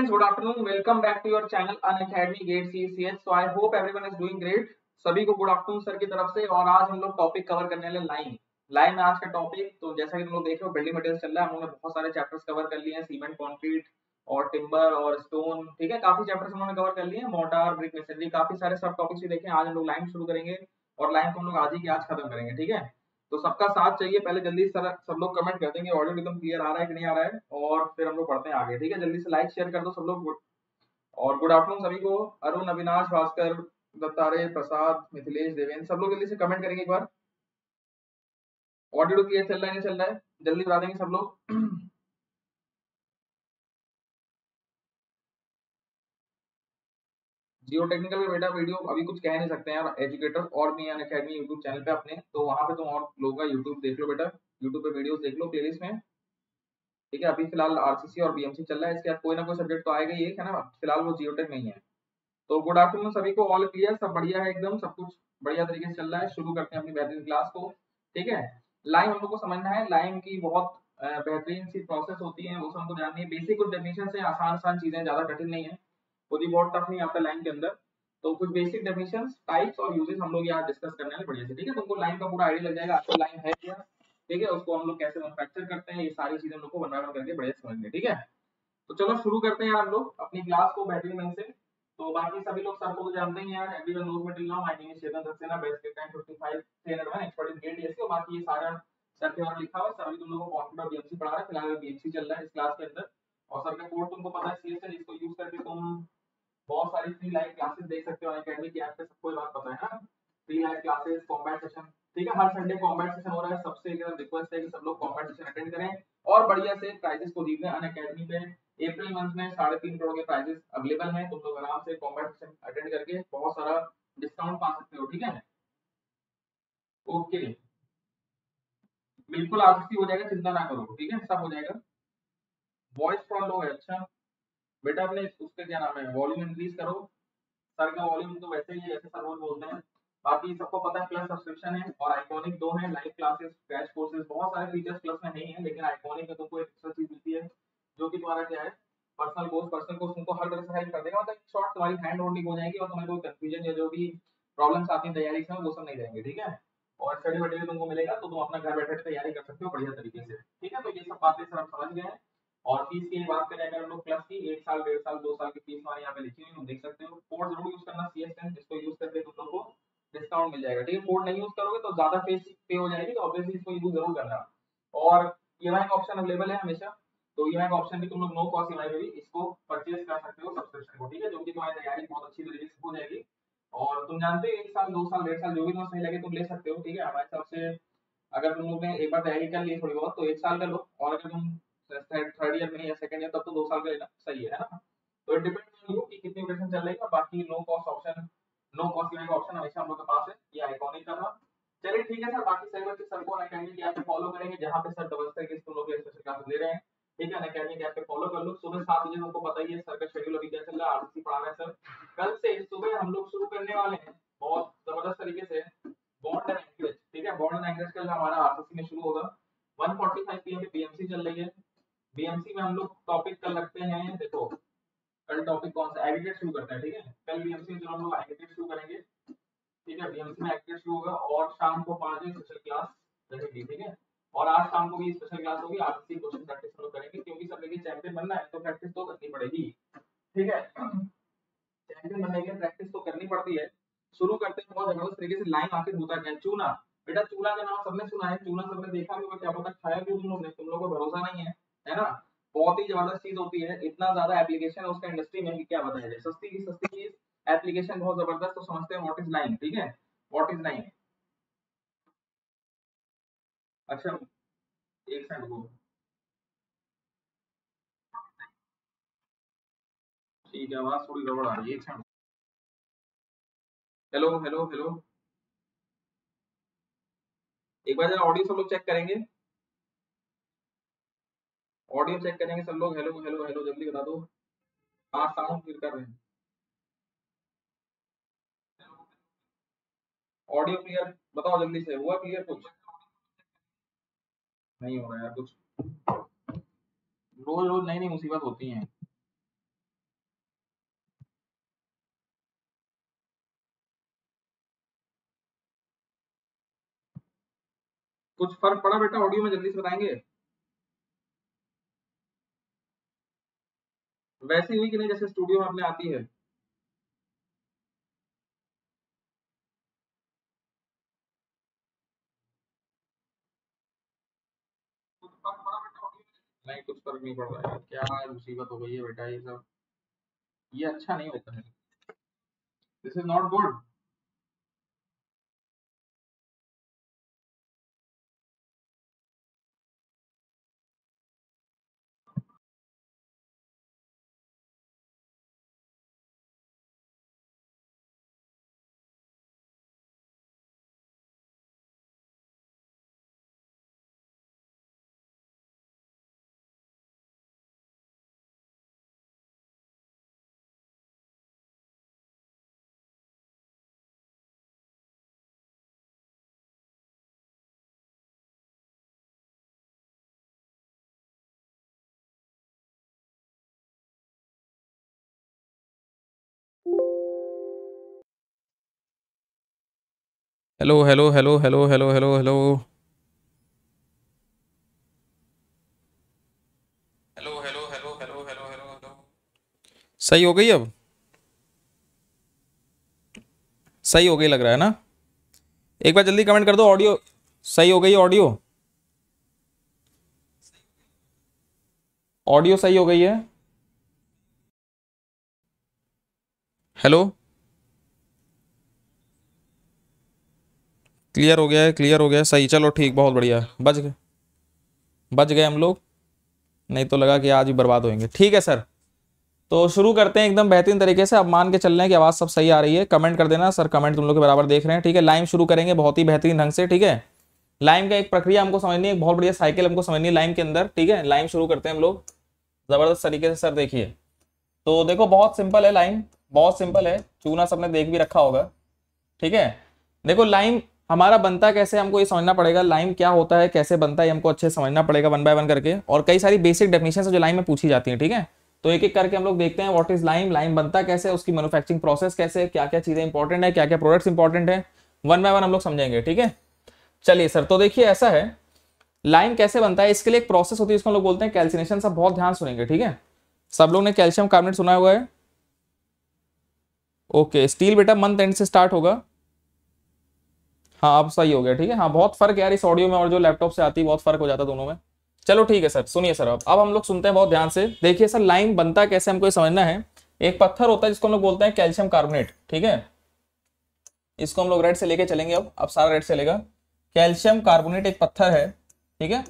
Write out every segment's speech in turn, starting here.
friends, good afternoon. Welcome back to your channel Unacademy Gate CCH. So I hope everyone is doing great सभी को good afternoon sir की तरफ से और आज हम लोग टॉपिक कवर करने वाले लाइन लाइन में आज का टॉपिक तो जैसा कि तुम लोग देख रहे हो बिल्डिंग मटेरियल चल रहा है हम लोगों ने बहुत सारे चैप्टर्स कवर कर लिए हैं सीमेंट कंक्रीट और टिम्बर और स्टोन ठीक है काफी चैप्टर्स हमने कवर कर लिए हैं मोर्टार ब्रिक मेसनरी काफी सारे सब टॉपिक्स भी देखे आज हम लोग लाइन शुरू करेंगे और लाइन को हम लोग आज ही आज खत्म करेंगे ठीक है तो सबका साथ चाहिए पहले जल्दी सर सब लोग कमेंट कर देंगे ऑडियो एकदम क्लियर आ रहा है कि नहीं आ रहा है और फिर हम लोग पढ़ते हैं आगे ठीक है जल्दी से लाइक शेयर कर दो सब लोग और गुड आफ्टरनून सभी को अरुण अविनाश भास्कर दत्तारे प्रसाद मिथिलेश देवेंद्र सब लोग जल्दी से कमेंट करेंगे एक बार ऑडियो क्लियर चल रहा है नहीं चल रहा है जल्दी बता देंगे सब लोग जियो टेक्निकल का बेटा वीडियो अभी कुछ कह नहीं सकते यार एजुकेटर और भी अन अकेडमी यूट्यूब चैनल पे अपने तो वहाँ पे तुम और लोगों का यूट्यूब देख लो बेटा यूट्यूब पे वीडियोस देख लो प्लेलिस्ट में ठीक है अभी फिलहाल आरसीसी और बीएमसी चल रहा है इसके बाद कोई ना कोई सब्जेक्ट तो आएगा ही है ना फिलहाल वो जियो टेक नहीं है तो गुड आफ्टरनून सभी को ऑल क्लियर सब बढ़िया है एकदम सब कुछ बढ़िया तरीके से चल रहा है शुरू करते हैं अपनी बेहतरीन क्लास को ठीक है लाइन हम लोग को समझना है लाइन की बहुत बेहतरीन सी प्रोसेस होती है वो सब हमको ध्यान बेसिक कुछ डेफिनेशन से आसान आसान चीजें ज्यादा कठिन नहीं है वो भी बहुत टफ नहीं आता लाइन के अंदर तो कुछ बेसिक डेफिनेशन टाइप्स और यूजेस हम लोग यहाँ डिस्कस करने वाले बढ़िया से ठीक है तुमको लाइन का पूरा आइडिया लग जाएगा आपको लाइन है क्या ठीक है उसको हम लोग कैसे मैनुफेक्चर करते हैं ये सारी चीजें हम लोग को वन बाय करके बढ़िया समझ ठीक है तो चलो शुरू करते हैं हम लोग अपनी क्लास को बैटरी मैन से तो बाकी सभी लोग सर को तो जानते हैं यार everyone knows metal now my name is Chetan Saxena best के time 55 one expert in GATE SK बाकी ये सारा सर के और लिखा हुआ सर अभी तुम लोगों को कंप्यूटर बीएमसी पढ़ा रहा है फिलहाल बीएमसी चल रहा है इस क्लास के अंदर और सर का कोड तुमको पता है सीएसएन इसको यूज करके तुम बहुत सारी फ्री लाइव क्लासेस देख सकते हो अकेडमी की ऐप पे सबको बात पता है ना free live classes combat session ठीक है हर संडे कॉम्बैट सेशन हो रहा है सबसे एकदम रिक्वेस्ट है कि सब लोग कॉम्बैट सेशन अटेंड करें और बढ़िया से प्राइजेस को जीतने अन अकेडमी पे अप्रैल मंथ में साढ़े तीन करोड़ के प्राइजेस अवेलेबल है तुम लोग आराम से कॉम्बैट सेशन अटेंड करके बहुत सारा डिस्काउंट पा सकते हो ठीक है ओके बिल्कुल आरसीसी हो जाएगा चिंता ना करो ठीक है सब हो जाएगा वॉइस कॉल लोग है अच्छा बेटा अपने उसका क्या नाम है वॉल्यूम इंक्रीज करो सर का वॉल्यूम तो वैसे ही ऐसे सर रोज बोलते हैं बाकी सबको पता है प्लस सब्सक्रिप्शन है और आइकॉनिक दो है लाइव क्लासेस क्रैच कोर्सेज बहुत सारे फीचर्स प्लस में नहीं है लेकिन आइकॉनिक में तुमको एक एक्स्ट्रा चीज मिलती है जो कि तुम्हारा क्या है पर्सनल कोर्स पर्सनल कोर्स तुमको हर तरह से हेल्प कर देगा मतलब शॉर्ट तुम्हारी हैंड होल्डिंग हो जाएगी और तुम्हें कोई कंफ्यूजन या जो भी प्रॉब्लम्स आती है तैयारी से वो सब नहीं जाएंगे ठीक है और स्टडी मटेरियल तुमको मिलेगा तो तुम अपना घर बैठे तैयारी कर सकते हो बढ़िया तरीके से ठीक है तो ये सब बातें सर आप समझ गए हैं और फीस की बात करें अगर हम लोग प्लस की एक साल डेढ़ साल दो साल की फीस हमारे यहाँ पे लिखी हुई देख सकते हो कोड जरूर यूज करना सी एस एन जिसको यूज करके तुम लोग को डिस्काउंट मिल जाएगा ठीक है कोड नहीं यूज करोगे तो ज्यादा फीस पे हो जाएगी तो ऑब्वियसली इसको यूज जरूर करना और ई e का ऑप्शन अवेलेबल है हमेशा तो ई e का ऑप्शन भी तुम लोग नो कॉस्ट ई में भी इसको परचेज कर सकते हो सब्सक्रिप्शन को ठीक है जो कि तुम्हारी तैयारी बहुत अच्छी तरीके से हो जाएगी और तुम जानते हो एक साल दो साल डेढ़ साल जो भी तुम्हें सही लगे तुम ले सकते हो ठीक है हमारे हिसाब से अगर तुम लोग ने एक बार तैयारी कर ली थोड़ी बहुत तो एक साल कर लो और अगर तुम थर्ड ईयर में या सेकंड ईयर तब तो दो साल का लेना सही है ना तो इट डिपेंड ऑन यू कि कितनी ड्यूरेशन चल रही है बाकी no cost option no cost लेने का ऑप्शन हमेशा हम लोग के पास है ये आइकॉनिक का था चलिए ठीक है सर बाकी सभी बच्चे सर को अनअकैडमी की ऐप पे फॉलो करेंगे जहां पे सर डबल के स्कूलों के स्पेशल क्लासेस दे रहे हैं ठीक है अनअकैडमी की ऐप पे फॉलो कर लो सुबह सात बजे हमको पता ही है सर का शेड्यूल अभी क्या चल रहा है आरसीसी पढ़ा रहे हैं सर कल से सुबह हम लोग शुरू करने वाले हैं बहुत जबरदस्त तरीके से बॉन्ड एंड एंकरेज ठीक है बॉन्ड एंड एंकरेज कल हमारा आरसीसी में शुरू होगा 1:45 पीएम पे पीएमसी चल रही है बीएमसी में हम लोग टॉपिक कल रखते हैं देखो कल टॉपिक कौन सा एग्रीगेट शुरू करते हैं ठीक है कल बीएमसी में जो हम लोग एग्रीगेट शुरू करेंगे ठीक है बीएमसी में एग्रीगेट शुरू होगा और शाम को पांच बजे स्पेशल क्लास रहेगी ठीक है और आज शाम को भी स्पेशल क्लास होगी आज से क्वेश्चन प्रैक्टिस हम लोग करेंगे क्योंकि सब लेके चैंपियन बनना है तो प्रैक्टिस तो करनी पड़ेगी ठीक है चैंपियन बनने के प्रैक्टिस तो करनी पड़ती है शुरू करते हैं बहुत जबरदस्त तरीके से लाइन आखिर होता है चूना बेटा चूना का नाम सबने सुना है चूना सबने देखा भी होगा क्या पता खाया भी तुम लोग ने तुम लोग को भरोसा नहीं है है ना बहुत ही जबरदस्त चीज होती है इतना ज्यादा एप्लीकेशन है उसका इंडस्ट्री में क्या बताया जाए सस्ती की सस्ती चीज एप्लीकेशन बहुत जबरदस्त तो समझते हैं व्हाट इज लाइन ठीक है व्हाट इज लाइन अच्छा एक सेकंड को ठीक है आवाज थोड़ी गड़बड़ आ रही है एक सेकंड हेलो हेलो हेलो एक बार जरा ऑडियो सब लोग चेक करेंगे ऑडियो चेक करेंगे सब लोग हेलो हेलो हेलो जल्दी बता दो आप साउंड क्लियर कर रहे हैं ऑडियो क्लियर बताओ जल्दी से हुआ क्लियर कुछ नहीं हो रहा यार कुछ रोज रोज नई नई मुसीबत होती है कुछ फर्क पड़ा बेटा ऑडियो में जल्दी से बताएंगे वैसे हुई कि नहीं जैसे स्टूडियो में आपने आती है नहीं कुछ फर्क नहीं पड़ रहा है क्या मुसीबत हो गई है बेटा ये सब ये अच्छा नहीं होता है this is not good hello hello hello hello hello hello hello hello hello hello hello hello hello hello सही हो गई अब सही हो गई लग रहा है ना एक बार जल्दी कमेंट कर दो ऑडियो सही हो गई ऑडियो ऑडियो सही हो गई है हेलो क्लियर हो गया है क्लियर हो गया है सही चलो ठीक बहुत बढ़िया बच गए बच गए हम लोग नहीं तो लगा कि आज ही बर्बाद होएंगे ठीक है सर तो शुरू करते हैं एकदम बेहतरीन तरीके से अब मान के चल रहे हैं कि आवाज़ सब सही आ रही है कमेंट कर देना सर कमेंट तुम लोग के बराबर देख रहे हैं ठीक है लाइम शुरू करेंगे बहुत ही बेहतरीन ढंग से ठीक है लाइम का एक प्रक्रिया हमको समझनी है एक बहुत बढ़िया साइकिल हमको समझनी है लाइम के अंदर ठीक है लाइम शुरू करते हैं हम लोग ज़बरदस्त तरीके से सर देखिए तो देखो बहुत सिंपल है लाइम बहुत सिंपल है चूना सबने देख भी रखा होगा ठीक है देखो लाइम हमारा बनता कैसे हमको ये समझना पड़ेगा लाइम क्या होता है कैसे बनता है हमको अच्छे समझना पड़ेगा वन बाय वन करके और कई सारी बेसिक डेफिनेशन जो लाइम में पूछी जाती है ठीक है तो एक एक करके हम लोग देखते हैं व्हाट इज लाइम लाइम बनता कैसे उसकी मैनुफैक्चरिंग प्रोसेस कैसे क्या क्या चीज़ें इंपॉर्टेंट है क्या क्या प्रोडक्ट्स इंपॉर्टेंट है वन बाय वन हम लोग समझेंगे ठीक है चलिए सर तो देखिए ऐसा है लाइम कैसे बनता है इसके लिए एक प्रोसेस होती है इसको हम लोग बोलते हैं कैल्सिनेशन सब बहुत ध्यान सुनेंगे ठीक है सब लोग ने कैल्शियम कार्बोनेट सुना हुआ है ओके स्टील बेटा मंथ एंड से स्टार्ट होगा हाँ अब सही हो गया ठीक है हाँ बहुत फर्क यार इस ऑडियो में और जो लैपटॉप से आती है बहुत फर्क हो जाता है दोनों में चलो ठीक है सर सुनिए सर अब अब हम लोग सुनते हैं बहुत ध्यान से देखिए सर लाइम बनता कैसे हमको ये समझना है एक पत्थर होता है जिसको हम लोग बोलते हैं कैल्शियम कार्बोनेट ठीक है इसको हम लोग रेड से लेके चलेंगे अब अब सारा रेड से लेगा कैल्शियम कार्बोनेट एक पत्थर है ठीक है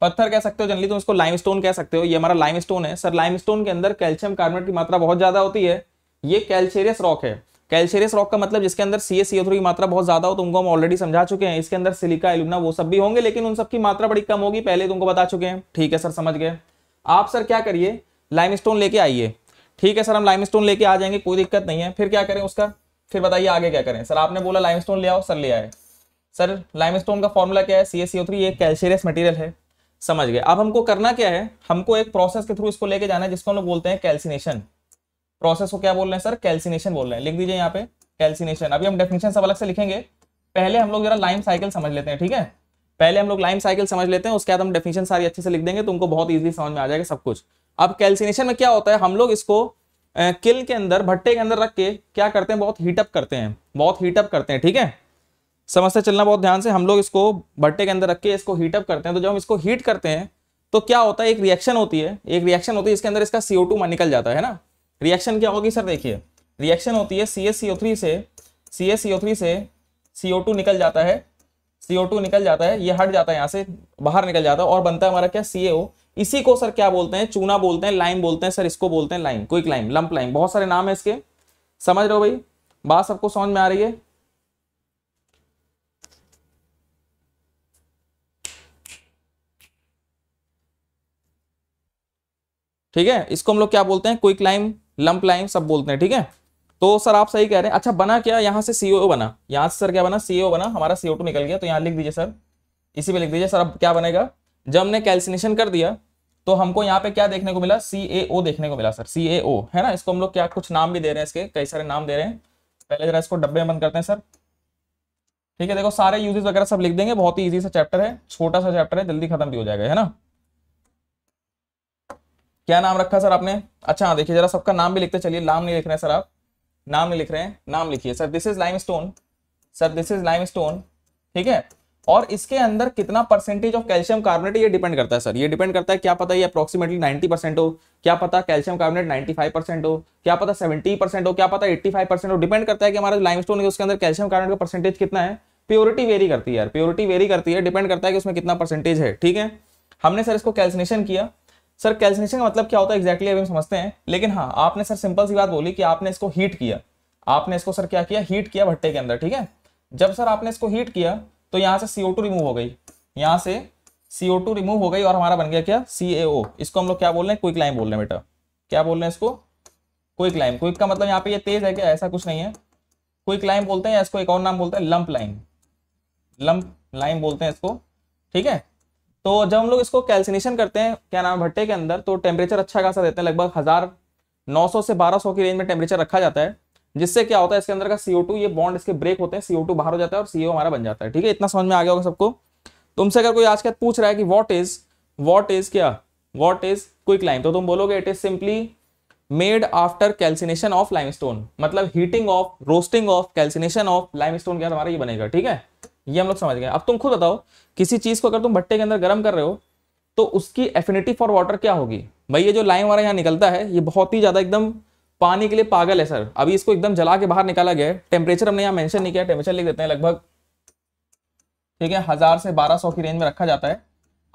पत्थर कह सकते हो जनरली तुम इसको लाइम स्टोन कह सकते हो ये हमारा लाइम स्टोन है सर लाइम स्टोन के अंदर कैल्शियम कार्बोनेट की मात्रा बहुत ज्यादा होती है ये कैल्शेरियस रॉक है कैल्शियस रॉक का मतलब जिसके अंदर सी एस की मात्रा बहुत ज्यादा हो उनको हम ऑलरेडी समझा चुके हैं इसके अंदर सिलिका एलुना वो सब भी होंगे लेकिन उन सबकी मात्रा बड़ी कम होगी पहले तुमको बता चुके हैं ठीक है सर समझ गए आप सर क्या करिए लाइम लेके आइए ठीक है सर हम लाइम लेके आ जाएंगे कोई दिक्कत नहीं है फिर क्या करें उसका फिर बताइए आगे क्या करें सर आपने बोला लाइम ले आओ सर ले आए सर लाइम का फॉर्मूला क्या है सी एस थ्री एक कैल्शियस मटीरियल है समझ गए अब हमको करना क्या है हमको एक प्रोसेस के थ्रू इसको लेके जाना है जिसको हम लोग बोलते हैं कैल्सिनेशन प्रोसेस को क्या बोल रहे हैं सर कैल्सिनेशन बोल रहे हैं लिख दीजिए यहाँ पे कैल्सिनेशन अभी हम डेफिनेशन सब अलग से लिखेंगे पहले हम लोग जरा लाइम साइकिल समझ लेते हैं ठीक है पहले हम लोग लाइम साइकिल समझ लेते हैं उसके बाद हम डेफिनेशन सारी अच्छे से लिख देंगे तो उनको बहुत ईजिली समझ में आ जाएगा सब कुछ अब कैल्सिनेशन में क्या होता है हम लोग इसको किल के अंदर भट्टे के अंदर रख के क्या करते हैं बहुत हीटअप करते हैं बहुत हीटअप करते हैं ठीक है समझते चलना बहुत ध्यान से हम लोग इसको भट्टे के अंदर रख के इसको हीटअप करते हैं तो जब हम इसको हीट करते हैं तो क्या होता है एक रिएक्शन होती है एक रिएक्शन होती है इसके अंदर इसका सीओ टू निकल जाता है ना रिएक्शन क्या होगी सर देखिए रिएक्शन होती है सी से सी एस थ्री से सी निकल जाता है टू निकल जाता है ये हट जाता है यहाँ से बाहर निकल जाता है और बनता है हमारा क्या ओ इसी को सर क्या बोलते हैं चूना बोलते हैं लाइम बोलते हैं सर इसको बोलते हैं lime quick lime lump lime बहुत सारे नाम है इसके समझ रहे हो भाई बात सबको समझ में आ रही है ठीक है इसको हम लोग क्या बोलते हैं क्विक लाइम लंप लाइन सब बोलते हैं ठीक है तो सर आप सही कह रहे हैं अच्छा बना क्या यहाँ से सीओ बना यहाँ से सर क्या बना सीओ बना हमारा सीओ टू निकल गया तो यहाँ लिख दीजिए सर इसी पे लिख दीजिए सर अब क्या बनेगा जब हमने कैल्सिनेशन कर दिया तो हमको यहाँ पे क्या देखने को मिला सी देखने को मिला सर सी है ना इसको हम लोग क्या कुछ नाम भी दे रहे हैं इसके कई सारे नाम दे रहे हैं पहले जरा इसको डब्बे में बंद करते हैं सर ठीक है देखो सारे यूजेस वगैरह सब लिख देंगे बहुत ही ईजी सा चैप्टर है छोटा सा चैप्टर है जल्दी खत्म भी हो जाएगा है ना क्या नाम रखा सर आपने अच्छा हाँ देखिए जरा सबका नाम भी लिखते चलिए नाम नहीं लिख रहे हैं सर आप नाम नहीं लिख रहे हैं नाम लिखिए sir this is lime stone sir this is lime stone ठीक है और इसके अंदर कितना परसेंटेज ऑफ कैल्शियम कार्बोनेट ये डिपेंड करता है सर ये डिपेंड करता है क्या पता ये अप्रोक्सीमेटली 90 परसेंट हो क्या पता कैल्शियम कार्बोनेट 95 परसेंट हो क्या पता 70 परसेंट हो क्या पता 85 परसेंट हो डिपेंड करता है कि हमारा लाइम स्टोन उसके अंदर कैल्शियम कार्बोनेट का परसेंटेज कितना है प्योरिटी वेरी करती है यार प्योरिटी वेरी करती है डिपेंड करता है कि उसमें कितना परसेंटेज है ठीक है हमने सर इसको कैल्सिनेशन किया सर कैल्सिनेशन का मतलब क्या होता है एक्जैक्टली exactly अभी हम समझते हैं लेकिन हाँ आपने सर सिंपल सी बात बोली कि आपने इसको हीट किया आपने इसको सर क्या किया हीट किया भट्टे के अंदर ठीक है जब सर आपने इसको हीट किया तो यहाँ से सी रिमूव हो गई यहाँ से सीओ रिमूव हो गई और हमारा बन गया क्या सी इसको हम लोग क्या बोल रहे हैं क्विक लाइम बोल रहे हैं बेटा क्या बोल रहे हैं इसको क्विक लाइम क्विक का मतलब यहाँ पे ये तेज है क्या ऐसा कुछ नहीं है क्विक लाइम बोलते हैं इसको एक और नाम बोलते हैं लंप लाइम लंप लाइम बोलते हैं इसको ठीक है तो जब हम लोग इसको कैल्सिनेशन करते हैं क्या नाम है भट्टे के अंदर तो टेम्परेचर अच्छा खासा देते हैं लगभग हज़ार नौ सौ से बारह सौ की रेंज में टेम्परेचर रखा जाता है जिससे क्या होता है इसके अंदर का सीओ टू ये बॉन्ड इसके ब्रेक होते हैं सीओ टू बाहर हो जाता है और सीओ हमारा बन जाता है ठीक है इतना समझ में आ गया होगा सबको तुमसे अगर कोई आज के पूछ रहा है कि वॉट इज वॉट इज क्या वॉट इज क्विक लाइम तो तुम बोलोगे it is simply made after calcination of limestone मतलब heating of roasting of calcination of limestone क्या हमारा ये बनेगा ठीक है ये हम लोग समझ गए अब तुम खुद बताओ किसी चीज़ को अगर तुम भट्टे के अंदर गर्म कर रहे हो तो उसकी एफिनिटी फॉर वाटर क्या होगी भाई ये जो लाइन वाला यहाँ निकलता है ये बहुत ही ज़्यादा एकदम पानी के लिए पागल है सर अभी इसको एकदम जला के बाहर निकाला गया है टेम्परेचर हमने यहाँ मेंशन नहीं किया टेम्परेचर लिख देते हैं लगभग ठीक है हज़ार से बारह सौ की रेंज में रखा जाता है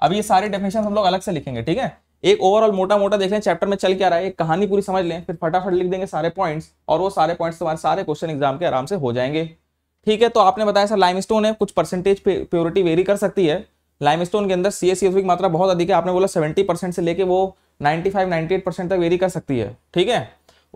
अभी ये सारे डेफिनेशन हम लोग अलग से लिखेंगे ठीक है एक ओवरऑल मोटा मोटा देख लें चैप्टर में चल क्या रहा है एक कहानी पूरी समझ लें फिर फटाफट लिख देंगे सारे पॉइंट्स और वो सारे पॉइंट्स तुम्हारे सारे क्वेश्चन एग्जाम के आराम से हो जाएंगे ठीक है तो आपने बताया सर लाइमस्टोन है कुछ परसेंटेज प्योरिटी वेरी कर सकती है लाइमस्टोन के अंदर सी एस की मात्रा बहुत अधिक है आपने बोला सेवेंटी परसेंट से लेके वो ninety five ninety eight percent तक वेरी कर सकती है ठीक है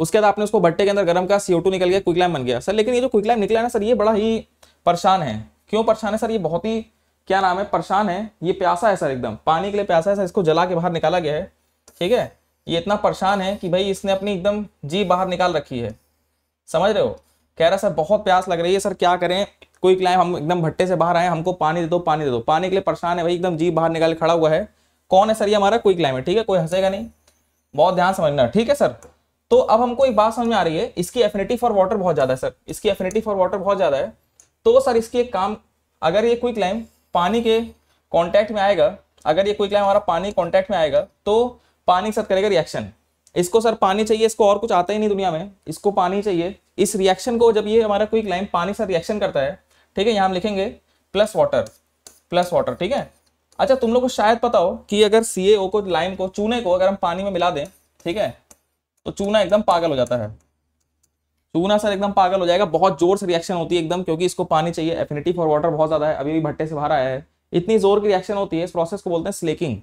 उसके बाद आपने उसको भट्टे के अंदर गर्म का सीओ निकल गया क्विकलाइम बन गया सर लेकिन ये जो क्विकलाइम निकला ना सर ये बड़ा ही परेशान है क्यों परेशान है सर ये बहुत ही क्या नाम है परेशान है ये प्यासा है सर एकदम पानी के लिए प्यासा है सर इसको जला के बाहर निकाला गया है ठीक है ये इतना परेशान है कि भाई इसने अपनी एकदम जी बाहर निकाल रखी है समझ रहे हो कह रहा सर बहुत प्यास लग रही है सर क्या करें कोई क्लाइंट हम एकदम भट्टे से बाहर आए हमको पानी दे दो पानी दे दो पानी के लिए परेशान है भाई एकदम जी बाहर निकाल खड़ा हुआ है कौन है सर ये हमारा कोई क्लाइंट है ठीक है कोई हंसेगा नहीं बहुत ध्यान समझना ठीक है सर तो अब हमको एक बात समझ में आ रही है इसकी एफिनिटी फॉर वाटर बहुत ज्यादा है सर इसकी एफिनिटी फॉर वाटर बहुत ज्यादा है तो सर इसकी एक काम अगर ये कोई क्लाइम पानी के कॉन्टैक्ट में आएगा अगर ये कोई क्लाइम हमारा पानी कॉन्टैक्ट में आएगा तो पानी के साथ करेगा रिएक्शन इसको सर पानी चाहिए इसको और कुछ आता ही नहीं दुनिया में इसको पानी चाहिए इस रिएक्शन को जब ये हमारा क्विक लाइम पानी से रिएक्शन करता है ठीक है यहाँ हम लिखेंगे प्लस वाटर प्लस वाटर ठीक है अच्छा तुम लोग को शायद पता हो कि अगर सी को लाइम को चूने को अगर हम पानी में मिला दें ठीक है तो चूना एकदम पागल हो जाता है चूना सर एकदम पागल हो जाएगा बहुत जोर से रिएक्शन होती है एकदम क्योंकि इसको पानी चाहिए एफिनिटी फॉर वाटर बहुत ज़्यादा है अभी भी भट्टे से बाहर आया है इतनी जोर की रिएक्शन होती है इस प्रोसेस को बोलते हैं स्लेकिंग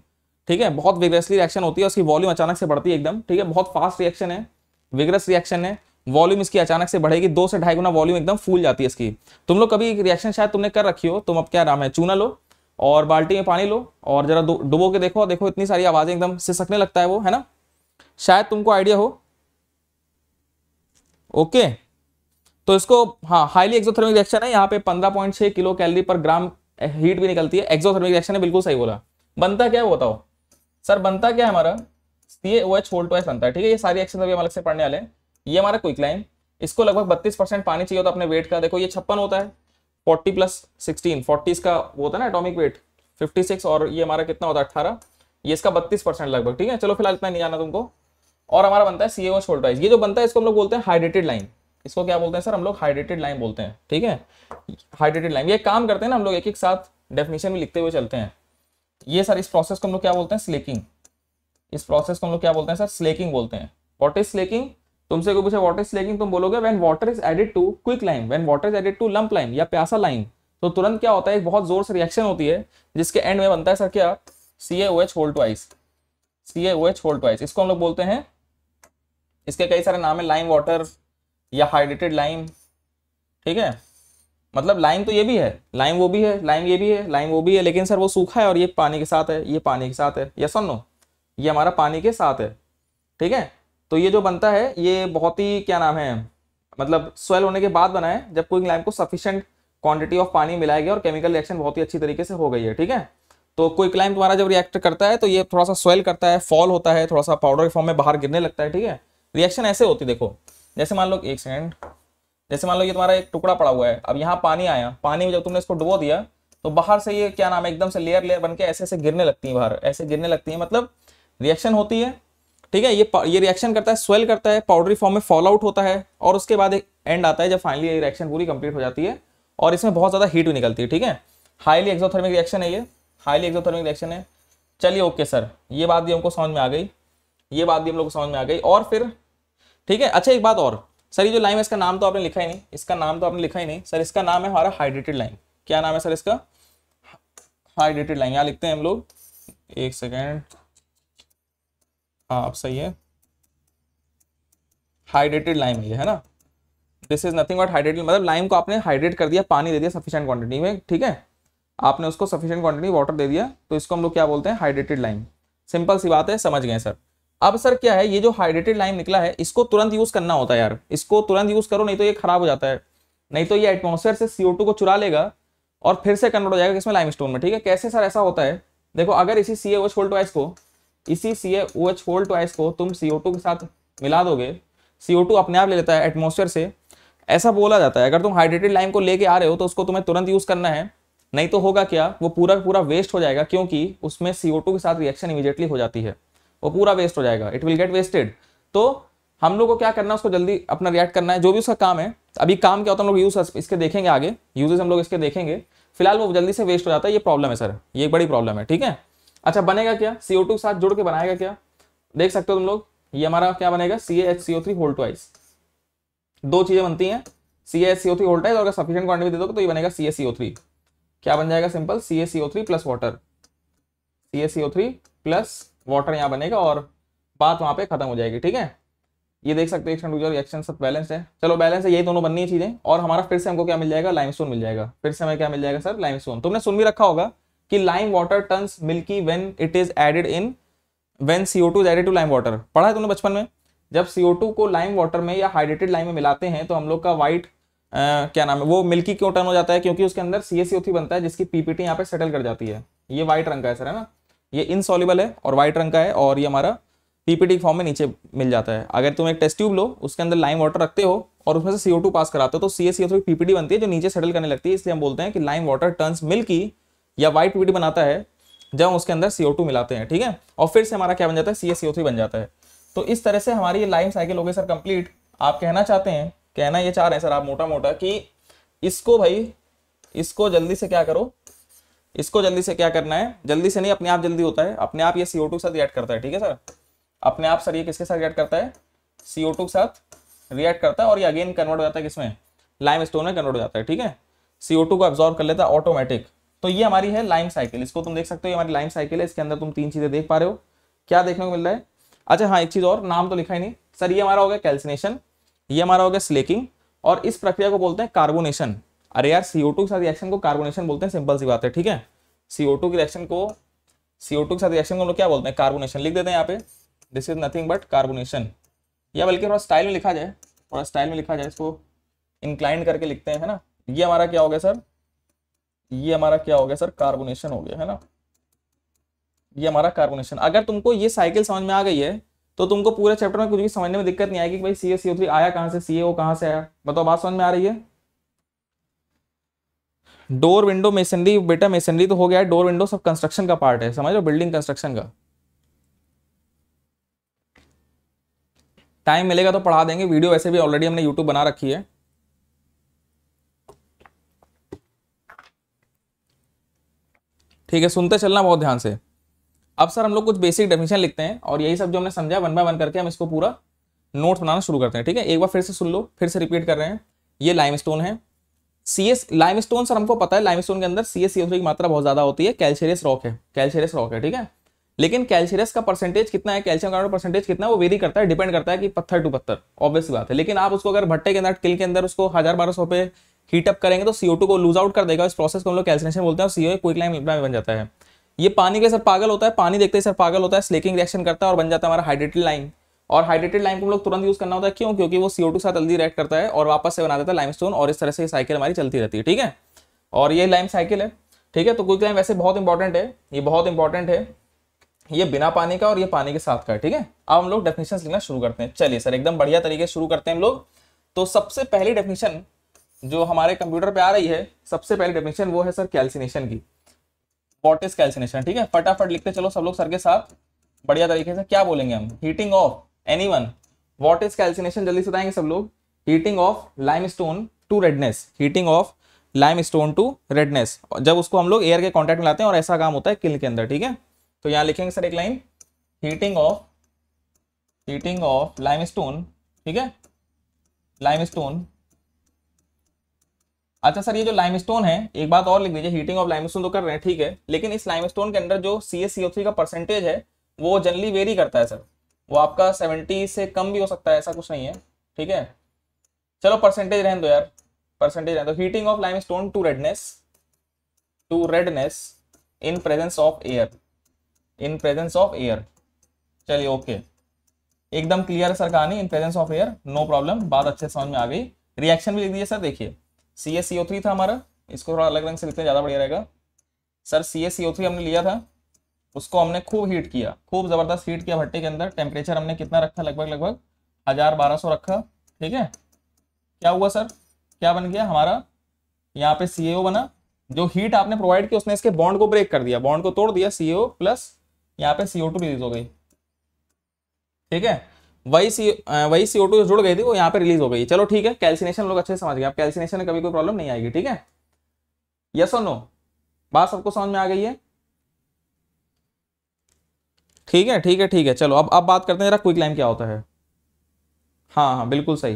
ठीक है बहुत विग्रेसली रिएक्शन होती है उसकी वॉल्यूम अचानक से बढ़ती है एकदम ठीक है बहुत फास्ट रिएक्शन है विग्रेस रिएक्शन है वॉल्यूम इसकी अचानक से बढ़ेगी दो से ढाई गुना वॉल्यूम एकदम फूल जाती है इसकी तुम लोग कभी एक रिएक्शन शायद तुमने कर रखी हो तुम अब क्या नाम है चूना लो और बाल्टी में पानी लो और जरा डुबो के देखो देखो इतनी सारी आवाजें एकदम सिसकने लगता है वो है ना शायद तुमको आइडिया हो ओके तो इसको हाँ हाईली एक्सोथर्मिक रिएक्शन है यहाँ पे 15.6 किलो कैलोरी पर ग्राम हीट भी निकलती है एक्सोथर्मिक रिएक्शन है बिल्कुल सही बोला बनता क्या है बताओ सर बनता क्या है हमारा सी ए ओ एच होल्ट बनता है ठीक है ये सारी एक्शन अभी हम अलग से पढ़ने वाले हैं ये हमारा क्विक लाइन इसको लगभग बत्तीस परसेंट पानी चाहिए होता है अपने वेट का देखो ये छप्पन होता है फोर्टी प्लस सिक्सटीन फोर्टी इसका वो होता है ना एटॉमिक वेट फिफ्टी सिक्स और ये हमारा कितना होता है अट्ठारह ये इसका बत्तीस परसेंट लगभग ठीक है चलो फिलहाल इतना नहीं जाना तुमको और हमारा बनता है सी एच होल्टाइज ये जो बनता है इसको हम लोग बोलते हैं हाइड्रेटेड लाइन इसको क्या बोलते हैं सर हम लोग हाइड्रेटेड लाइन बोलते हैं ठीक है हाइड्रेटेड लाइन ये काम करते हैं ना हम लोग एक एक साथ डेफिनेशन भी लिखते हुए चलते हैं ये सर इस प्रोसेस को हम लोग क्या बोलते हैं स्लेकिंग इस प्रोसेस को हम लोग क्या बोलते हैं सर स्लेकिंग बोलते हैं वॉट इज स्लेकिंग तुमसे कोई पूछे वाटर स्लेगिंग तुम बोलोगे when water is added to quick lime when water is added to lump lime या प्यासा लाइम तो तुरंत क्या होता है एक बहुत जोर से रिएक्शन होती है जिसके एंड में बनता है सर क्या C A O H whole two C A O H whole two इसको हम लोग बोलते हैं इसके कई सारे नाम है लाइम वाटर या हाइड्रेटेड लाइम ठीक है मतलब लाइम तो ये भी है लाइम वो भी है लाइम ये भी है लाइम वो भी है लेकिन सर वो सूखा है और ये पानी के साथ है ये पानी के साथ है यस सुन लो ये हमारा पानी के साथ है ठीक है तो ये जो बनता है ये बहुत ही क्या नाम है मतलब स्वेल होने के बाद बना है जब कुकिंग लाइम को सफिशियंट क्वांटिटी ऑफ पानी मिलाया गया और केमिकल रिएक्शन बहुत ही अच्छी तरीके से हो गई है ठीक है तो कोई क्लाइम तुम्हारा जब रिएक्ट करता है तो ये थोड़ा सा स्वेल करता है फॉल होता है थोड़ा सा पाउडर के फॉर्म में बाहर गिरने लगता है ठीक है रिएक्शन ऐसे होती देखो जैसे मान लो एक सेकेंड जैसे मान लो ये तुम्हारा एक टुकड़ा पड़ा हुआ है अब यहाँ पानी आया पानी में जब तुमने इसको डुबो दिया तो बाहर से ये क्या नाम है एकदम से लेयर लेयर बन के ऐसे ऐसे गिरने लगती है बाहर ऐसे गिरने लगती है मतलब रिएक्शन होती है ठीक है ये ये रिएक्शन करता है स्वेल करता है पाउडरी फॉर्म में फॉल आउट होता है और उसके बाद एक एंड आता है जब फाइनली ये रिएक्शन पूरी कंप्लीट हो जाती है और इसमें बहुत ज़्यादा हीट भी निकलती है ठीक है हाईली एक्जोथर्मिक रिएक्शन है ये हाईली एक्जोथर्मिक रिएक्शन है चलिए ओके सर ये बात भी हमको समझ में आ गई ये बात भी हम लोग को समझ में आ गई और फिर ठीक है अच्छा एक बात और सर ये जो लाइम है इसका नाम तो आपने लिखा ही नहीं इसका नाम तो आपने लिखा ही नहीं सर इसका नाम है हमारा हाइड्रेटेड लाइम क्या नाम है सर इसका हाइड्रेटेड लाइम यहाँ लिखते हैं हम लोग एक सेकेंड हाँ आप सही है हाइड्रेटेड लाइम है ये है ना this is nothing but hydrated मतलब लाइम को आपने हाइड्रेट कर दिया पानी दे दिया सफिशियंट क्वांटिटी में ठीक है आपने उसको सफिशियंट क्वांटिटी वाटर दे दिया तो इसको हम लोग क्या बोलते हैं हाइड्रेटेड लाइम सिंपल सी बात है समझ गए सर अब सर क्या है ये जो हाइड्रेटेड लाइम निकला है इसको तुरंत यूज करना होता है यार इसको तुरंत यूज करो नहीं तो ये खराब हो जाता है नहीं तो ये एटमोसफेयर से सीओ को चुरा लेगा और फिर से कन्वर्ट हो जाएगा किसमें लाइम स्टोन में ठीक है कैसे सर ऐसा होता है देखो अगर इसी सी ए को इसी सी एच फोल्ड ट्वाइस को तुम टू के साथ मिला दोगे टू अपने आप ले लेता है एटमोसफेयर से ऐसा बोला जाता है अगर तुम हाइड्रेटेड लाइम को लेके आ रहे हो तो उसको तुम्हें तुरंत यूज़ करना है नहीं तो होगा क्या वो पूरा पूरा वेस्ट हो जाएगा क्योंकि उसमें टू के साथ रिएक्शन इमीजिएटली हो जाती है वो पूरा वेस्ट हो जाएगा इट विल गेट वेस्टेड तो हम लोग को क्या करना है उसको जल्दी अपना रिएक्ट करना है जो भी उसका काम है अभी काम क्या होता है हम लोग यूज इसके देखेंगे आगे यूजेस हम लोग इसके देखेंगे फिलहाल वो जल्दी से वेस्ट हो जाता है ये प्रॉब्लम है सर ये एक बड़ी प्रॉब्लम है ठीक है अच्छा बनेगा क्या सीओ टू के साथ जुड़ के बनाएगा क्या देख सकते हो तुम लोग ये हमारा क्या बनेगा C H CO three hold होल्टवाइज दो चीजें बनती हैं C H CO three hold और अगर सफिशियंट क्वान्टिटी दे दो तो ये बनेगा सी एस सीओ थ्री क्या बन जाएगा simple C S CO three plus water C S CO three plus water यहाँ बनेगा और बात वहां पे खत्म हो जाएगी ठीक है ये देख सकते हो एक्शन रिएक्शन सब बैलेंस है चलो बैलेंस है यही दोनों बननी है चीजें और हमारा फिर से हमको क्या मिल जाएगा लाइमस्टोन मिल जाएगा फिर से हमें क्या मिल जाएगा सर लाइमस्टोन तुमने सुन भी रखा होगा कि lime water turns milky when it is added in when two is added to lime water पढ़ा है तुमने बचपन में जब टू को लाइम वाटर में या हाइड्रेटेड लाइम में मिलाते हैं तो हम लोग का वाइट क्या नाम है वो मिल्की क्यों टर्न हो जाता है क्योंकि उसके अंदर सी बनता है जिसकी पीपीटी यहाँ पे सेटल कर जाती है ये वाइट रंग का है सर है ना ये इनसॉल्यूबल है और व्हाइट रंग का है और ये हमारा पीपीटी फॉर्म में नीचे मिल जाता है अगर तुम एक टेस्ट ट्यूब लो उसके अंदर लाइम वाटर रखते हो और उसमें से सीओ पास कराते हो तो सी एस पीपीटी बनती है जो नीचे सेटल करने लगती है इसलिए हम बोलते हैं कि लाइम वाटर टर्न्स मिल्की या वाइट वीड बनाता है जब हम उसके अंदर सी मिलाते हैं ठीक है और फिर से हमारा क्या बन जाता है सी एस बन जाता है तो इस तरह से हमारी ये लाइम साइकिल हो गई सर कंप्लीट आप कहना चाहते हैं कहना ये चाह रहे हैं सर आप मोटा मोटा कि इसको भाई इसको जल्दी से क्या करो इसको जल्दी से क्या करना है जल्दी से नहीं अपने आप जल्दी होता है अपने आप ये सी के साथ रिएक्ट करता है ठीक है सर अपने आप सर ये किसके साथ रिएक्ट करता है सी के साथ रिएक्ट करता है और ये अगेन कन्वर्ट हो जाता है किसमें लाइम स्टोन में कन्वर्ट हो जाता है ठीक है सी को एब्जॉर्व कर लेता है ऑटोमेटिक तो ये हमारी है लाइम साइकिल इसको तुम देख सकते हो ये हमारी लाइम साइकिल है इसके अंदर तुम तीन चीजें देख पा रहे हो क्या देखने को मिल रहा है अच्छा हाँ एक चीज और नाम तो लिखा ही नहीं सर ये हमारा हो गया कैल्सिनेशन ये हमारा हो गया स्लेकिंग और इस प्रक्रिया को बोलते हैं कार्बोनेशन अरे यार सीओ के साथ रिएक्शन को कार्बोनेशन बोलते हैं सिंपल सी बात है ठीक है सीओ टू रिएक्शन को सीओ के साथ रिएक्शन को हम लोग क्या बोलते हैं कार्बोनेशन लिख देते हैं यहाँ पे this is nothing but carbonation या बल्कि थोड़ा स्टाइल में लिखा जाए थोड़ा स्टाइल में लिखा जाए इसको इंक्लाइन करके लिखते हैं है ना ये हमारा क्या हो गया सर ये हमारा क्या हो गया सर कार्बोनेशन हो गया है ना ये हमारा कार्बोनेशन अगर तुमको ये साइकिल समझ में आ गई है तो तुमको पूरे चैप्टर में कुछ भी समझने में दिक्कत नहीं आएगी कि भाई सी ए सी ओ थ्री आया कहाँ से सी ए ओ कहाँ से आया बताओ बात समझ में आ रही है डोर विंडो मेसनरी बेटा मेसनरी तो हो गया है डोर विंडो सब कंस्ट्रक्शन का पार्ट है समझ लो बिल्डिंग कंस्ट्रक्शन का टाइम मिलेगा तो पढ़ा देंगे वीडियो वैसे भी ऑलरेडी हमने यूट्यूब बना रखी है ठीक है सुनते चलना बहुत ध्यान से अब सर हम लोग कुछ बेसिक डेफिनेशन लिखते हैं और यही सब जो हमने समझा वन बाय वन करके हम इसको पूरा नोट बनाना शुरू करते हैं ठीक है एक बार फिर से सुन लो फिर से रिपीट कर रहे हैं ये लाइमस्टोन है C S lime stone sir हमको पता है लाइम स्टोन के अंदर सी एस की मात्रा बहुत ज़्यादा होती है कैल्शियस रॉक है कैल्शियस रॉक है ठीक है लेकिन कैल्शियस का परसेंटेज कितना है कैल्शियम का परसेंटेज कितना है वो वेरी करता है डिपेंड करता है कि पत्थर टू पत्थर ऑब्वियस बात है लेकिन आप उसको अगर भट्टे के अंदर किल के अंदर उसको हज़ार बारह सौ पे हीटअप करेंगे तो सीओ को लूज आउट कर देगा इस प्रोसेस को हम लोग कैल्सिनेशन बोलते हैं और सीओ क्विक लाइन में बन जाता है ये पानी के लिए सर पागल होता है पानी देखते ही सर पागल होता है स्लेकिंग रिएक्शन करता है और बन जाता है हमारा हाइड्रेटेड लाइम और हाइड्रेटेड लाइम को हम लोग तुरंत यूज करना होता है क्यों क्योंकि वो सीओ के साथ जल्दी रिएक्ट करता है और वापस से बना देता है लाइमस्टोन और इस तरह से साइकिल हमारी चलती रहती है ठीक है और ये लाइम साइकिल है ठीक है तो क्विक लाइम वैसे बहुत इंपॉर्टेंट है ये बहुत इंपॉर्टेंट है ये बिना पानी का और ये पानी के साथ का ठीक है अब हम लोग डेफिनेशन लिखना शुरू करते हैं चलिए सर एकदम बढ़िया तरीके से शुरू करते हैं हम लोग तो सबसे पहली डेफिनेशन जो हमारे कंप्यूटर पे आ रही है सबसे पहले डेफिनेशन वो है सर कैल्सिनेशन की वॉट इज कैल्सिनेशन ठीक है फटाफट लिखते चलो सब लोग सर के साथ बढ़िया तरीके से क्या बोलेंगे हम heating of any one what is calcination जल्दी से बताएंगे सब लोग heating of lime stone to redness heating of lime stone to redness जब उसको हम लोग एयर के कॉन्टेक्ट में लाते हैं और ऐसा काम होता है किल के अंदर ठीक है तो यहाँ लिखेंगे सर एक line heating of heating of lime stone ठीक है लाइम स्टोन अच्छा सर ये जो लाइमस्टोन है एक बात और लिख दीजिए हीटिंग ऑफ लाइमस्टोन तो कर रहे हैं ठीक है लेकिन इस लाइमस्टोन के अंदर जो सी एस का परसेंटेज है वो जनरली वेरी करता है सर वो आपका सेवेंटी से कम भी हो सकता है ऐसा कुछ नहीं है ठीक है चलो परसेंटेज रहने दो यार परसेंटेज रहने दो heating of lime stone to redness to redness in presence of air in presence of air चलिए ओके एकदम क्लियर सर कहानी in presence of air no problem बात अच्छे समझ में आ गई रिएक्शन भी लिख दीजिए सर देखिए सी एस सी ओ थ्री था हमारा इसको थोड़ा अलग रंग से लिखते हैं ज़्यादा बढ़िया रहेगा sir C S C O three हमने लिया था उसको हमने खूब हीट किया खूब ज़बरदस्त हीट किया भट्टे के अंदर टेम्परेचर हमने कितना रखा लगभग लगभग हज़ार बारह सौ रखा ठीक है क्या हुआ सर क्या बन गया हमारा यहाँ पे सी बना जो हीट आपने प्रोवाइड किया उसने इसके बॉन्ड को ब्रेक कर दिया बॉन्ड को तोड़ दिया सी प्लस यहाँ पे सी ओ रिलीज हो गई ठीक है वही सी वही सी टू जुड़ गई थी वो यहाँ पे रिलीज हो गई चलो ठीक है कैल्सिनेशन लोग अच्छे से समझ गए आप कैल्सिनेशन में कभी कोई प्रॉब्लम नहीं आएगी ठीक है यस और नो बात सबको समझ में आ गई है ठीक है ठीक है ठीक है चलो अब अब बात करते हैं जरा क्विक लाइम क्या होता है हाँ हाँ बिल्कुल सही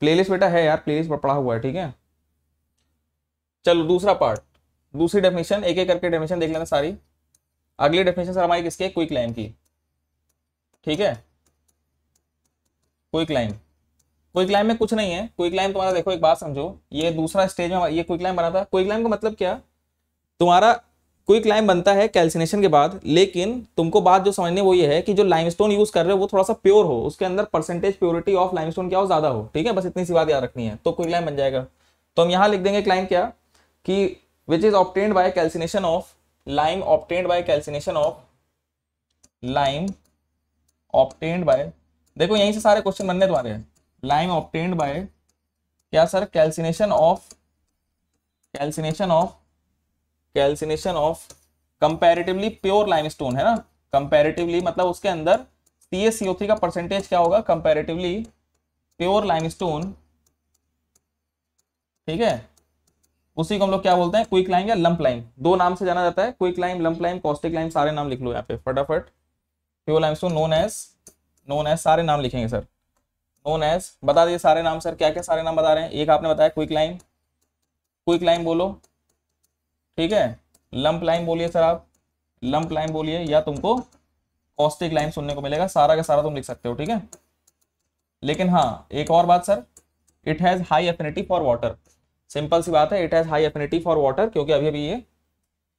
प्लेलिस्ट बेटा है यार प्लेलिस्ट पढ़ा हुआ है ठीक है चलो दूसरा पार्ट दूसरी डेफिनेशन एक एक करके डेफिनेशन देख लेना सारी अगली डेफिनेशन सर हमारी किसके क्विक लाइम की ठीक है क्विक लाइम क्विक लाइम में कुछ नहीं है क्विक लाइम तुम्हारा देखो एक बात समझो ये दूसरा स्टेज में ये क्विक लाइम बना था क्विक लाइम का मतलब क्या तुम्हारा क्विक लाइम बनता है कैल्सिनेशन के बाद लेकिन तुमको बात जो समझने वो ये है कि जो लाइमस्टोन यूज कर रहे हो वो थोड़ा सा प्योर हो उसके अंदर परसेंटेज प्योरिटी ऑफ लाइमस्टोन क्या हो ज्यादा हो ठीक है बस इतनी सी बात याद रखनी है तो क्विक लाइम बन जाएगा तो हम यहाँ लिख देंगे क्लाइम क्या कि which is obtained by calcination of lime obtained by calcination of lime obtained by देखो यहीं से सारे क्वेश्चन बनने तुम्हारे हैं लाइम ऑप्टेंड बाय क्या sir calcination of calcination of calcination of comparatively pure limestone है ना कंपेरेटिवली मतलब उसके अंदर सी एस सीओ थ्री का परसेंटेज क्या होगा कंपेरेटिवली प्योर लाइमस्टोन ठीक है उसी को हम लोग क्या बोलते हैं क्विक लाइम या लंप लाइम दो नाम से जाना जाता है quick lime lump lime caustic lime सारे नाम लिख लो यहाँ पे फटाफट -फड़। Fuel limestone known as known as सारे नाम लिखेंगे सर नोन एज बता दिए सारे नाम सर क्या क्या सारे नाम बता रहे हैं एक आपने बताया क्विक लाइम क्विक लाइम बोलो ठीक है लंप लाइम बोलिए सर आप लंप लाइम बोलिए या तुमको कॉस्टिक लाइम सुनने को मिलेगा सारा का सारा तुम लिख सकते हो ठीक है लेकिन हाँ एक और बात sir it has high affinity for water simple सी बात है it has high affinity for water क्योंकि अभी अभी ये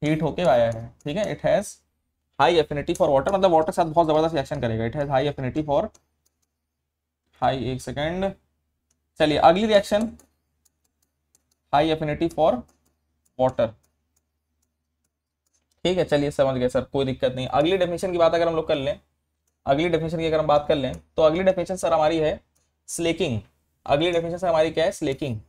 हीट होके आया है ठीक है it has high affinity for water मतलब वाटर के साथ बहुत जबरदस्त रिएक्शन करेगा it has high affinity for high एक सेकेंड चलिए अगली reaction high affinity for water ठीक है चलिए समझ गए सर कोई दिक्कत नहीं अगली डेफिनेशन की बात अगर हम लोग कर लें अगली डेफिनेशन की अगर हम बात कर लें तो अगली डेफिनेशन सर हमारी है स्लेकिंग अगली डेफिनेशन सर हमारी क्या है स्लेकिंग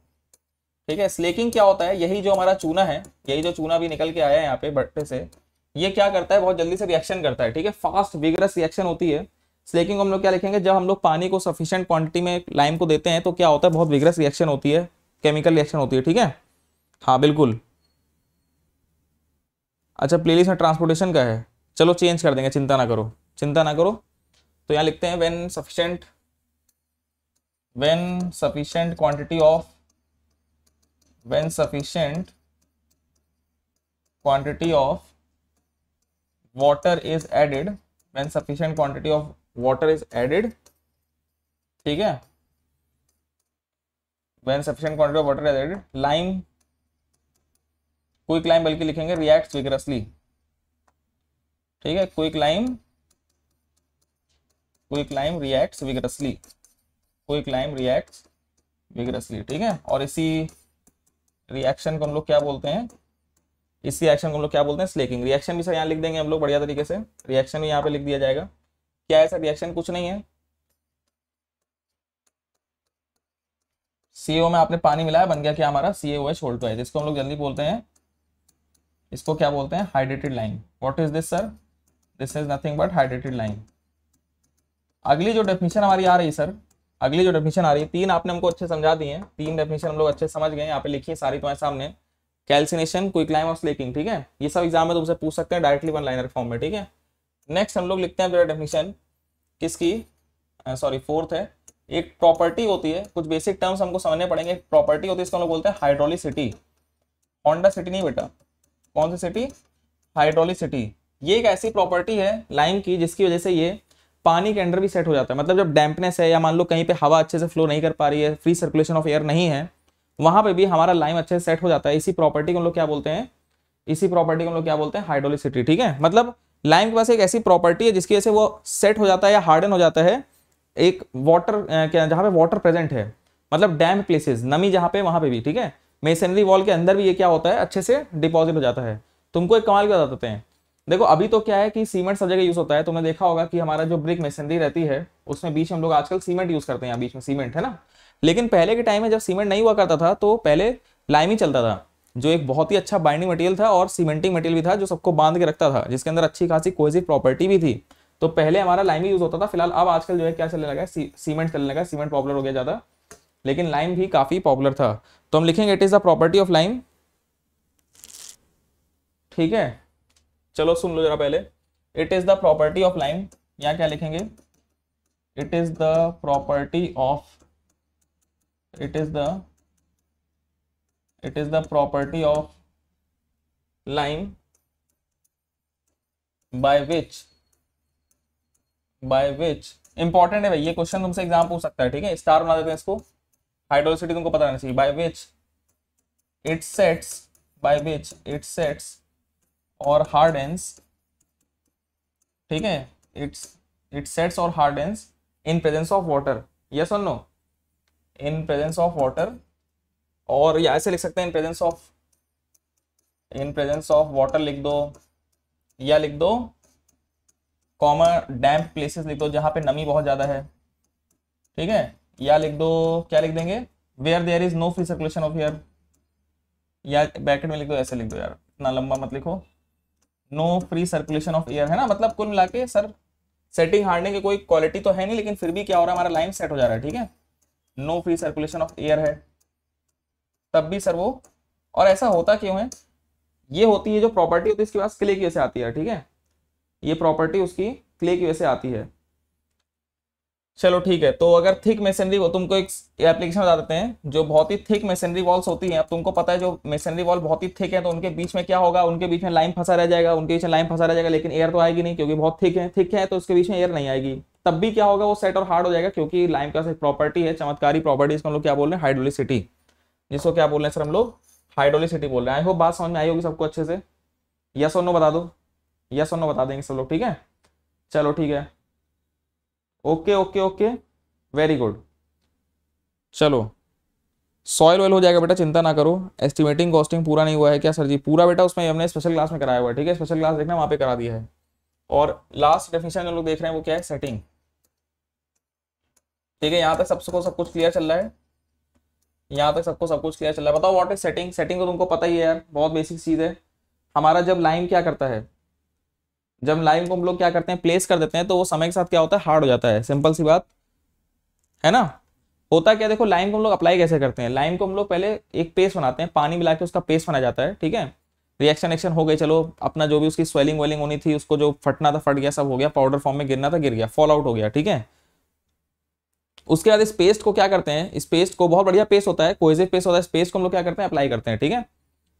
ठीक है स्लेकिंग क्या होता है यही जो हमारा चूना है यही जो चूना भी निकल के आया है यहाँ पे बट्टे से ये क्या करता है बहुत जल्दी से रिएक्शन करता है ठीक है फास्ट विगरस रिएक्शन होती है स्लेकिंग को हम लोग क्या लिखेंगे जब हम लोग पानी को सफिशियंट क्वांटिटी में लाइम को देते हैं तो क्या होता है बहुत विगरस रिएक्शन होती है केमिकल रिएक्शन होती है ठीक है हाँ बिल्कुल अच्छा प्ले में ट्रांसपोर्टेशन का है चलो चेंज कर देंगे चिंता ना करो चिंता ना करो तो यहाँ लिखते हैं when sufficient when sufficient quantity of when sufficient quantity of water is added when sufficient quantity of water is added ठीक है when sufficient quantity of water is added lime quick lime बल्कि लिखेंगे रिएक्ट विगरसली ठीक है quick lime quick lime reacts vigorously quick lime reacts vigorously ठीक है और इसी रिएक्शन को हम लोग क्या बोलते हैं इस रिएक्शन को हम लोग क्या बोलते हैं स्लेकिंग रिएक्शन भी सर यहाँ लिख देंगे हम लोग बढ़िया तरीके से रिएक्शन भी यहाँ पे लिख दिया जाएगा क्या है सर रिएक्शन कुछ नहीं है सीओ में आपने पानी मिलाया बन गया क्या हमारा सी एच होल्ड है जिसको हम लोग जल्दी बोलते हैं इसको क्या बोलते हैं hydrated line what is this sir this is nothing but hydrated line अगली जो डेफिनेशन हमारी आ रही सर अगली जो डेफिनेशन आ रही है तीन आपने हमको अच्छे समझा दी है तीन डेफिनेशन हम लोग अच्छे समझ गए यहाँ पे लिखी है सारी तुम्हारे तो सामने कैल्सिनेशन क्विक लाइम और स्लेकिंग ठीक है ये सब एग्जाम में तुमसे पूछ सकते हैं डायरेक्टली वन लाइनर फॉर्म में ठीक है नेक्स्ट हम लोग लिखते हैं डेफिनेशन किसकी सॉरी फोर्थ है एक प्रॉपर्टी होती है कुछ बेसिक टर्म्स हमको समझने पड़ेंगे एक प्रॉपर्टी होती है इसको हम लोग बोलते हैं हाइड्रोलिसिटी होंडा सिटी नहीं बेटा कौन सी सिटी हाइड्रोलिसिटी ये एक ऐसी प्रॉपर्टी है लाइम की जिसकी वजह से ये पानी के अंडर भी सेट हो जाता है मतलब जब डैम्पनेस है या मान लो कहीं पे हवा अच्छे से फ्लो नहीं कर पा रही है फ्री सर्कुलेशन ऑफ एयर नहीं है वहां पे भी हमारा लाइम अच्छे से सेट हो जाता है इसी प्रॉपर्टी को हम लोग क्या बोलते हैं इसी प्रॉपर्टी को हम लोग क्या बोलते हैं हाइड्रोलिसिटी ठीक है मतलब लाइम के पास एक ऐसी प्रॉपर्टी है जिसकी वजह से वो सेट हो जाता है या हार्डन हो जाता है एक वाटर जहाँ पे वाटर प्रेजेंट है मतलब डैम प्लेसेस नमी जहाँ पे वहाँ पे भी ठीक है मेसनरी वॉल के अंदर भी ये क्या होता है अच्छे से डिपॉजिट हो जाता है तुमको एक कमाल क्या बताते हैं देखो अभी तो क्या है कि सीमेंट सब जगह यूज होता है तुमने देखा होगा कि हमारा जो ब्रिक मेसनरी रहती है उसमें बीच हम लोग आजकल सीमेंट यूज करते हैं बीच में सीमेंट है ना लेकिन पहले के टाइम में जब सीमेंट नहीं हुआ करता था तो पहले लाइम ही चलता था जो एक बहुत ही अच्छा बाइंडिंग मटेरियल था और सीमेंटिंग मटेरियल भी था जो सबको बांध के रखता था जिसके अंदर अच्छी खासी कोहेसिव प्रॉपर्टी भी थी तो पहले हमारा लाइम ही यूज होता था फिलहाल अब आजकल जो है क्या चलने लगा है सीमेंट चलने लगा सीमेंट पॉपुलर हो गया ज़्यादा लेकिन लाइम भी काफ़ी पॉपुलर था तो हम लिखेंगे it is the property of lime ठीक है चलो सुन लो जरा पहले it is the property of lime यहाँ क्या लिखेंगे it is the property of it is the it is the property of lime by which by which important है भाई ये क्वेश्चन तुमसे एग्जाम पूछ सकता है ठीक है स्टार बना देते हैं इसको हाइड्रोसिटी तुमको पता रहना चाहिए by which it sets by which it sets और एंड ठीक है इट्स इट सेट्स और hardens in presence of water yes और no in presence of water और या ऐसे लिख सकते हैं in presence of in presence of water लिख दो या लिख दो कॉमन डैम्प प्लेसेस लिख दो जहां पे नमी बहुत ज़्यादा है ठीक है या लिख दो क्या लिख देंगे where there is no free circulation of air या ब्रैकेट में लिख दो ऐसे लिख दो यार इतना लंबा मत लिखो no free circulation of air है ना मतलब कुल मिला के सर सेटिंग हारने की कोई क्वालिटी तो है नहीं लेकिन फिर भी क्या हो रहा है हमारा लाइन सेट हो जा रहा है ठीक है no free circulation of air है तब भी सर वो और ऐसा होता क्यों है ये होती है जो प्रॉपर्टी होती है इसके पास क्ले की वजह से आती है ठीक है ये प्रॉपर्टी उसकी क्ले की वजह से आती है चलो ठीक है तो अगर थिक मेसनरी तुमको एक एप्लीकेशन बता देते हैं जो बहुत ही थिक मेसनरी वॉल्स होती हैं अब तुमको पता है जो मेसनरी वॉल बहुत ही थिक है तो उनके बीच में क्या होगा उनके बीच में लाइन फंसा रह जाएगा उनके बीच में लाइन फंसा रह जाएगा लेकिन एयर तो आएगी नहीं क्योंकि बहुत थिक है थिक है तो उसके बीच में एयर नहीं आएगी तब भी क्या होगा वो सेट और हार्ड हो जाएगा क्योंकि लाइन का प्रॉपर्टी है चमत्कारी प्रॉपर्टी इसको हम लोग क्या बोल रहे हैं हाइड्रोलिसिटी जिसको क्या बोल रहे हैं सर हम लोग हाइड्रोलिसिटी बोल रहे हैं आई होप बात समझ में आई होगी सबको अच्छे से यस और नो बता दो यस और नो बता देंगे सब लोग ठीक है चलो ठीक है okay okay okay very good चलो सॉयल ऑयल हो जाएगा बेटा चिंता ना करो एस्टिमेटिंग कॉस्टिंग पूरा नहीं हुआ है क्या सर जी पूरा बेटा उसमें हमने स्पेशल क्लास में कराया हुआ है ठीक है स्पेशल क्लास देखना वहाँ पे करा दिया है और लास्ट डेफिनेशन जो लोग देख रहे हैं वो क्या है सेटिंग ठीक है यहाँ तक सबको सब कुछ क्लियर चल रहा है यहाँ तक सबको सब कुछ क्लियर चल रहा है बताओ वॉट इज सेटिंग सेटिंग तो तुमको पता ही है यार बहुत बेसिक चीज़ है हमारा जब लाइन क्या करता है जब लाइम को हम लोग क्या करते हैं प्लेस कर देते हैं तो वो समय के साथ क्या होता है हार्ड हो जाता है सिंपल सी बात है ना होता क्या देखो लाइम को हम लोग अप्लाई कैसे करते हैं लाइम को हम लोग पहले एक पेस्ट बनाते हैं पानी मिला के उसका पेस्ट बनाया जाता है ठीक है रिएक्शन एक्शन हो गई चलो अपना जो भी उसकी स्वेलिंग वेलिंग होनी थी उसको जो फटना था फट गया सब हो गया पाउडर फॉर्म में गिरना था गिर गया फॉल आउट हो गया ठीक है उसके बाद इस पेस्ट को क्या करते हैं इस पेस्ट को बहुत बढ़िया पेस्ट होता है कोहेजिव पेस्ट होता है इस पेस्ट को हम लोग क्या करते हैं अप्लाई करते हैं ठीक है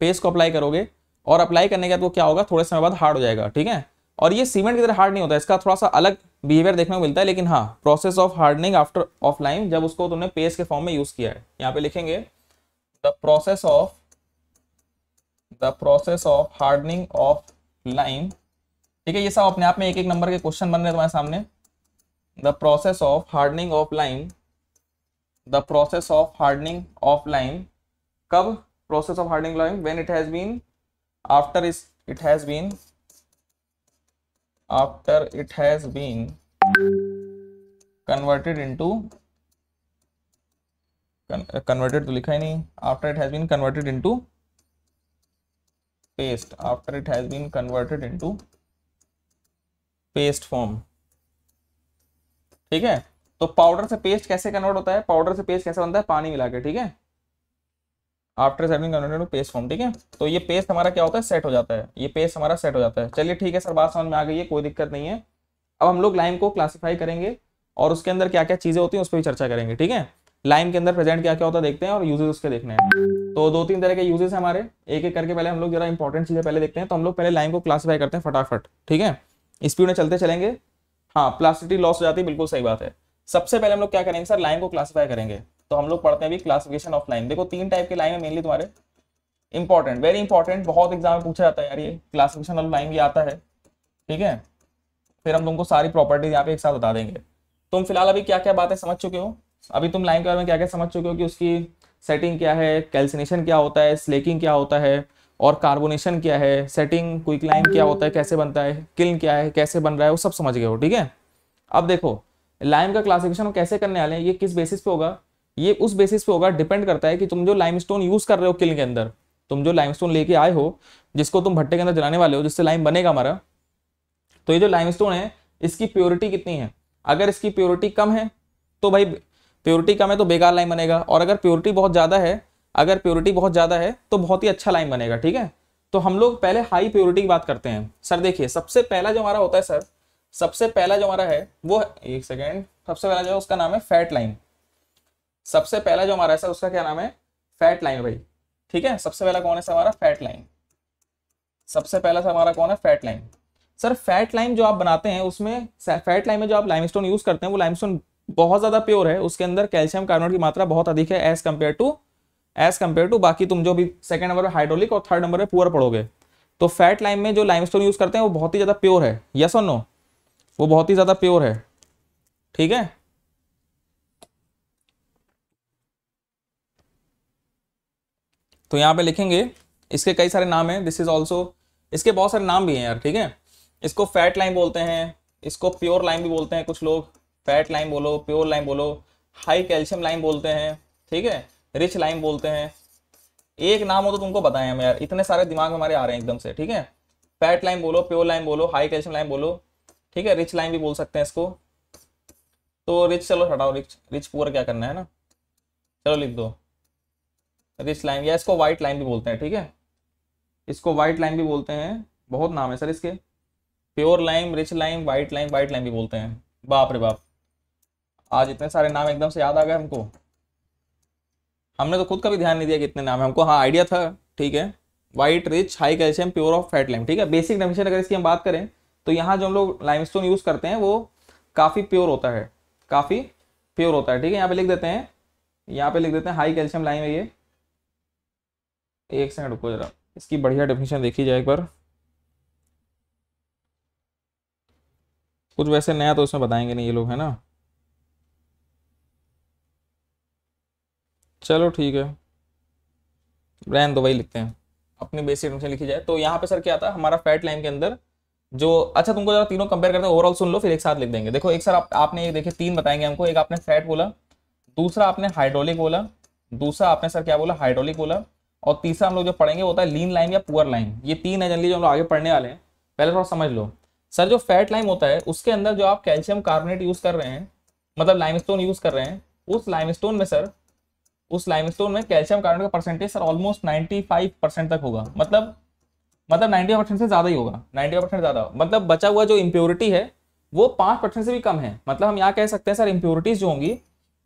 पेस्ट को अप्लाई करोगे और अप्लाई करने के बाद वो क्या होगा थोड़े समय बाद हार्ड हो जाएगा ठीक है और ये सीमेंट की तरह हार्ड नहीं होता इसका थोड़ा सा अलग बिहेवियर देखने को मिलता है लेकिन हाँ process of hardening after of lime जब उसको तुमने पेस्ट के फॉर्म में यूज किया है यहाँ पे लिखेंगे the process of the process of hardening of lime ठीक है ये सब अपने आप में एक एक नंबर के क्वेश्चन बन रहे तुम्हारे सामने the process of hardening of lime the process of hardening of lime कब process of hardening lime when it has been after it has been after it has been converted into converted uh, तो लिखा ही नहीं after it has been converted into paste after it has been converted into paste form ठीक है तो powder से paste कैसे convert होता है पाउडर से पेस्ट कैसे बनता है पानी मिला के ठीक है after setting converted to form ठीक है तो ये पेस्ट हमारा क्या होता है सेट हो जाता है ये पेस्ट हमारा सेट हो जाता है चलिए ठीक है सर बात समझ में आ गई है कोई दिक्कत नहीं है अब हम लोग लाइम को क्लासीफाई करेंगे और उसके अंदर क्या क्या चीज़ें होती हैं उस पर भी चर्चा करेंगे ठीक है लाइम के अंदर प्रेजेंट क्या क्या होता है देखते हैं और यूजेस उसके देखने हैं तो दो तीन तरह के यूजेस हमारे एक एक करके पहले हम लोग जरा इंपॉर्टेंट चीज़ें पहले देखते हैं तो हम लोग पहले लाइम को क्लासीफाई करते हैं फटाफट ठीक है स्पीड में चलते चलेंगे हाँ प्लास्टिटी लॉस हो जाती है बिल्कुल सही बात है सबसे पहले हम लोग क्या करेंगे सर लाइम को क्लासीफाई करेंगे तो हम लोग पढ़ते हैं अभी क्लासिफिकेशन ऑफ लाइन देखो तीन टाइप के लाइन है मेनली तुम्हारे इंपॉर्टेंट वेरी इंपॉर्टेंट बहुत एग्जाम में पूछा जाता है यार ये क्लासिफिकेशन ऑफ लाइन भी आता है ठीक है फिर हम तुमको सारी प्रॉपर्टीज यहाँ पे एक साथ बता देंगे तुम फिलहाल अभी क्या क्या बातें समझ चुके हो अभी तुम लाइन के बारे में क्या क्या समझ चुके हो कि उसकी सेटिंग क्या है कैल्सिनेशन क्या होता है स्लेकिंग क्या होता है और कार्बोनेशन क्या है सेटिंग क्विक लाइन क्या होता है कैसे बनता है किल क्या है कैसे बन रहा है वो सब समझ गए हो ठीक है अब देखो लाइम का क्लासिफिकेशन कैसे करने वाले हैं ये किस बेसिस पे होगा ये उस बेसिस पे होगा डिपेंड करता है कि तुम जो लाइमस्टोन यूज कर रहे हो किल के अंदर तुम जो लाइमस्टोन लेके आए हो जिसको तुम भट्टे के अंदर जलाने वाले हो जिससे लाइम बनेगा हमारा तो ये जो लाइमस्टोन है इसकी प्योरिटी कितनी है अगर इसकी प्योरिटी कम है तो भाई प्योरिटी कम है तो बेकार लाइम बनेगा और अगर प्योरिटी बहुत ज़्यादा है अगर प्योरिटी बहुत ज़्यादा है तो बहुत ही अच्छा लाइम बनेगा ठीक है तो हम लोग पहले हाई प्योरिटी की बात करते हैं सर देखिए सबसे पहला जो हमारा होता है सर सबसे पहला जो हमारा है वो एक सेकेंड सबसे पहला जो उसका नाम है फैट लाइम सबसे पहला जो हमारा है सर उसका क्या नाम है फैट लाइन भाई ठीक है सबसे पहला कौन है सर हमारा फैट लाइन सबसे पहला सर हमारा कौन है fat line sir fat line जो आप बनाते हैं उसमें फैट लाइन में जो आप लाइमस्टोन यूज करते हैं वो लाइमस्टोन बहुत ज्यादा प्योर है उसके अंदर कैल्शियम कार्बोनेट की मात्रा बहुत अधिक है as compare to as compare to बाकी तुम जो भी सेकंड नंबर पर हाइड्रोलिक और थर्ड नंबर पर पुअर पड़ोगे तो फैट लाइम में जो लाइमस्टोन यूज करते हैं वो बहुत ही ज्यादा प्योर है यस और नो वो बहुत ही ज्यादा प्योर है ठीक है तो यहाँ पे लिखेंगे इसके कई सारे नाम हैं दिस इज ऑल्सो इसके बहुत सारे नाम भी हैं यार ठीक है इसको फैट लाइन बोलते हैं इसको प्योर लाइन भी बोलते हैं कुछ लोग फैट लाइन बोलो प्योर लाइन बोलो हाई कैल्शियम लाइन बोलते हैं ठीक है रिच लाइन बोलते हैं एक नाम हो तो तुमको बताएं हम यार इतने सारे दिमाग हमारे आ रहे हैं एकदम से ठीक है फैट लाइन बोलो प्योर लाइन बोलो हाई कैल्शियम लाइन बोलो ठीक है रिच लाइन भी बोल सकते हैं इसको तो रिच चलो हटाओ रिच रिच पुअर क्या करना है ना चलो लिख दो रिच लाइन या इसको व्हाइट लाइन भी बोलते हैं ठीक है इसको व्हाइट लाइन भी बोलते हैं बहुत नाम है सर इसके pure lime rich lime white lime white line भी बोलते हैं बाप रे बाप आज इतने सारे नाम एकदम से याद आ गए हमको हमने तो खुद का भी ध्यान नहीं दिया कि इतने नाम है हमको हाँ आइडिया था ठीक है white rich high calcium pure of fat lime ठीक है बेसिक डेफिनेशन अगर इसकी हम बात करें तो यहाँ जो हम लोग लाइमस्टोन यूज़ करते हैं वो काफ़ी प्योर होता है काफ़ी प्योर होता है ठीक है यहाँ पे लिख देते हैं यहाँ पे लिख देते हैं हाई कैल्शियम लाइम है ये एक सेकंड रुको जरा इसकी बढ़िया डेफिनेशन देखी जाए एक बार कुछ वैसे नया तो उसमें बताएंगे नहीं ये लोग है ना चलो ठीक है रहन तो वही लिखते हैं अपनी बेसिक डेफिनेशन लिखी जाए तो यहाँ पे सर क्या था हमारा फैट लाइन के अंदर जो अच्छा तुमको जरा तीनों कंपेयर करते हैं ओवरऑल सुन लो फिर एक साथ लिख देंगे देखो एक सर आप, आपने ये देखिए तीन बताएंगे हमको एक आपने फैट बोला दूसरा आपने हाइड्रोलिक बोला दूसरा आपने सर क्या बोला हाइड्रोलिक बोला और तीसरा हम लोग जो पढ़ेंगे वो होता है लीन लाइन या पुअर लाइन ये तीन है जनली जो हम लोग आगे पढ़ने वाले हैं पहले थोड़ा समझ लो सर जो फैट लाइम होता है उसके अंदर जो आप कैल्शियम कार्बोनेट यूज कर रहे हैं मतलब लाइमस्टोन यूज कर रहे हैं उस लाइमस्टोन में सर उस लाइमस्टोन में कैल्शियम कार्बोनेट का परसेंटेज सर ऑलमोस्ट 95 परसेंट तक होगा मतलब मतलब 90 परसेंट से ज़्यादा ही होगा 90 परसेंट ज़्यादा मतलब बचा हुआ जो इम्प्योरिटी है वो पाँच परसेंट से भी कम है मतलब हम यहाँ कह सकते हैं सर इम्प्योरिटीज जो होंगी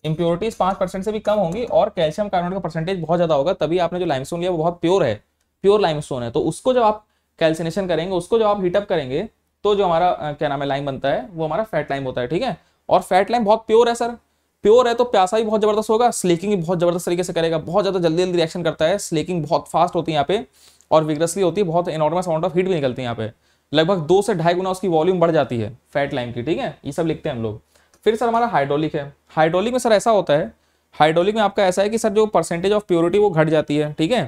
इम्प्योरिटीज पांच परसेंट से भी कम होंगी और कैल्शियम कार्बोनेट का परसेंटेज बहुत ज्यादा होगा तभी आपने जो लाइमस्टोन लिया वो बहुत प्योर है प्योर लाइमस्टोन है तो उसको जब आप कैल्सिनेशन करेंगे उसको जब आप हीटअप करेंगे तो जो हमारा क्या नाम है लाइम बनता है वो हमारा फैट लाइम होता है ठीक है और फैट लाइम बहुत प्योर है सर प्योर है तो प्यासा भी बहुत जबरदस्त होगा स्लेकिंग भी बहुत जबरदस्त तरीके से करेगा बहुत ज्यादा जल्दी जल्दी रिएक्शन करता है स्लेकिंग बहुत फास्ट होती है यहाँ पे और विग्रसली होती है बहुत इनॉर्मस अमाउंट ऑफ हीट भी निकलती है यहाँ पे लगभग दो से ढाई गुना उसकी वॉल्यूम बढ़ जाती है फैट लाइम की ठीक है ये सब लिखते हैं हम लोग फिर सर हमारा हाइड्रोलिक है हाइड्रोलिक में सर ऐसा होता है हाइड्रोलिक में आपका ऐसा है कि सर जो परसेंटेज ऑफ प्योरिटी वो घट जाती है ठीक है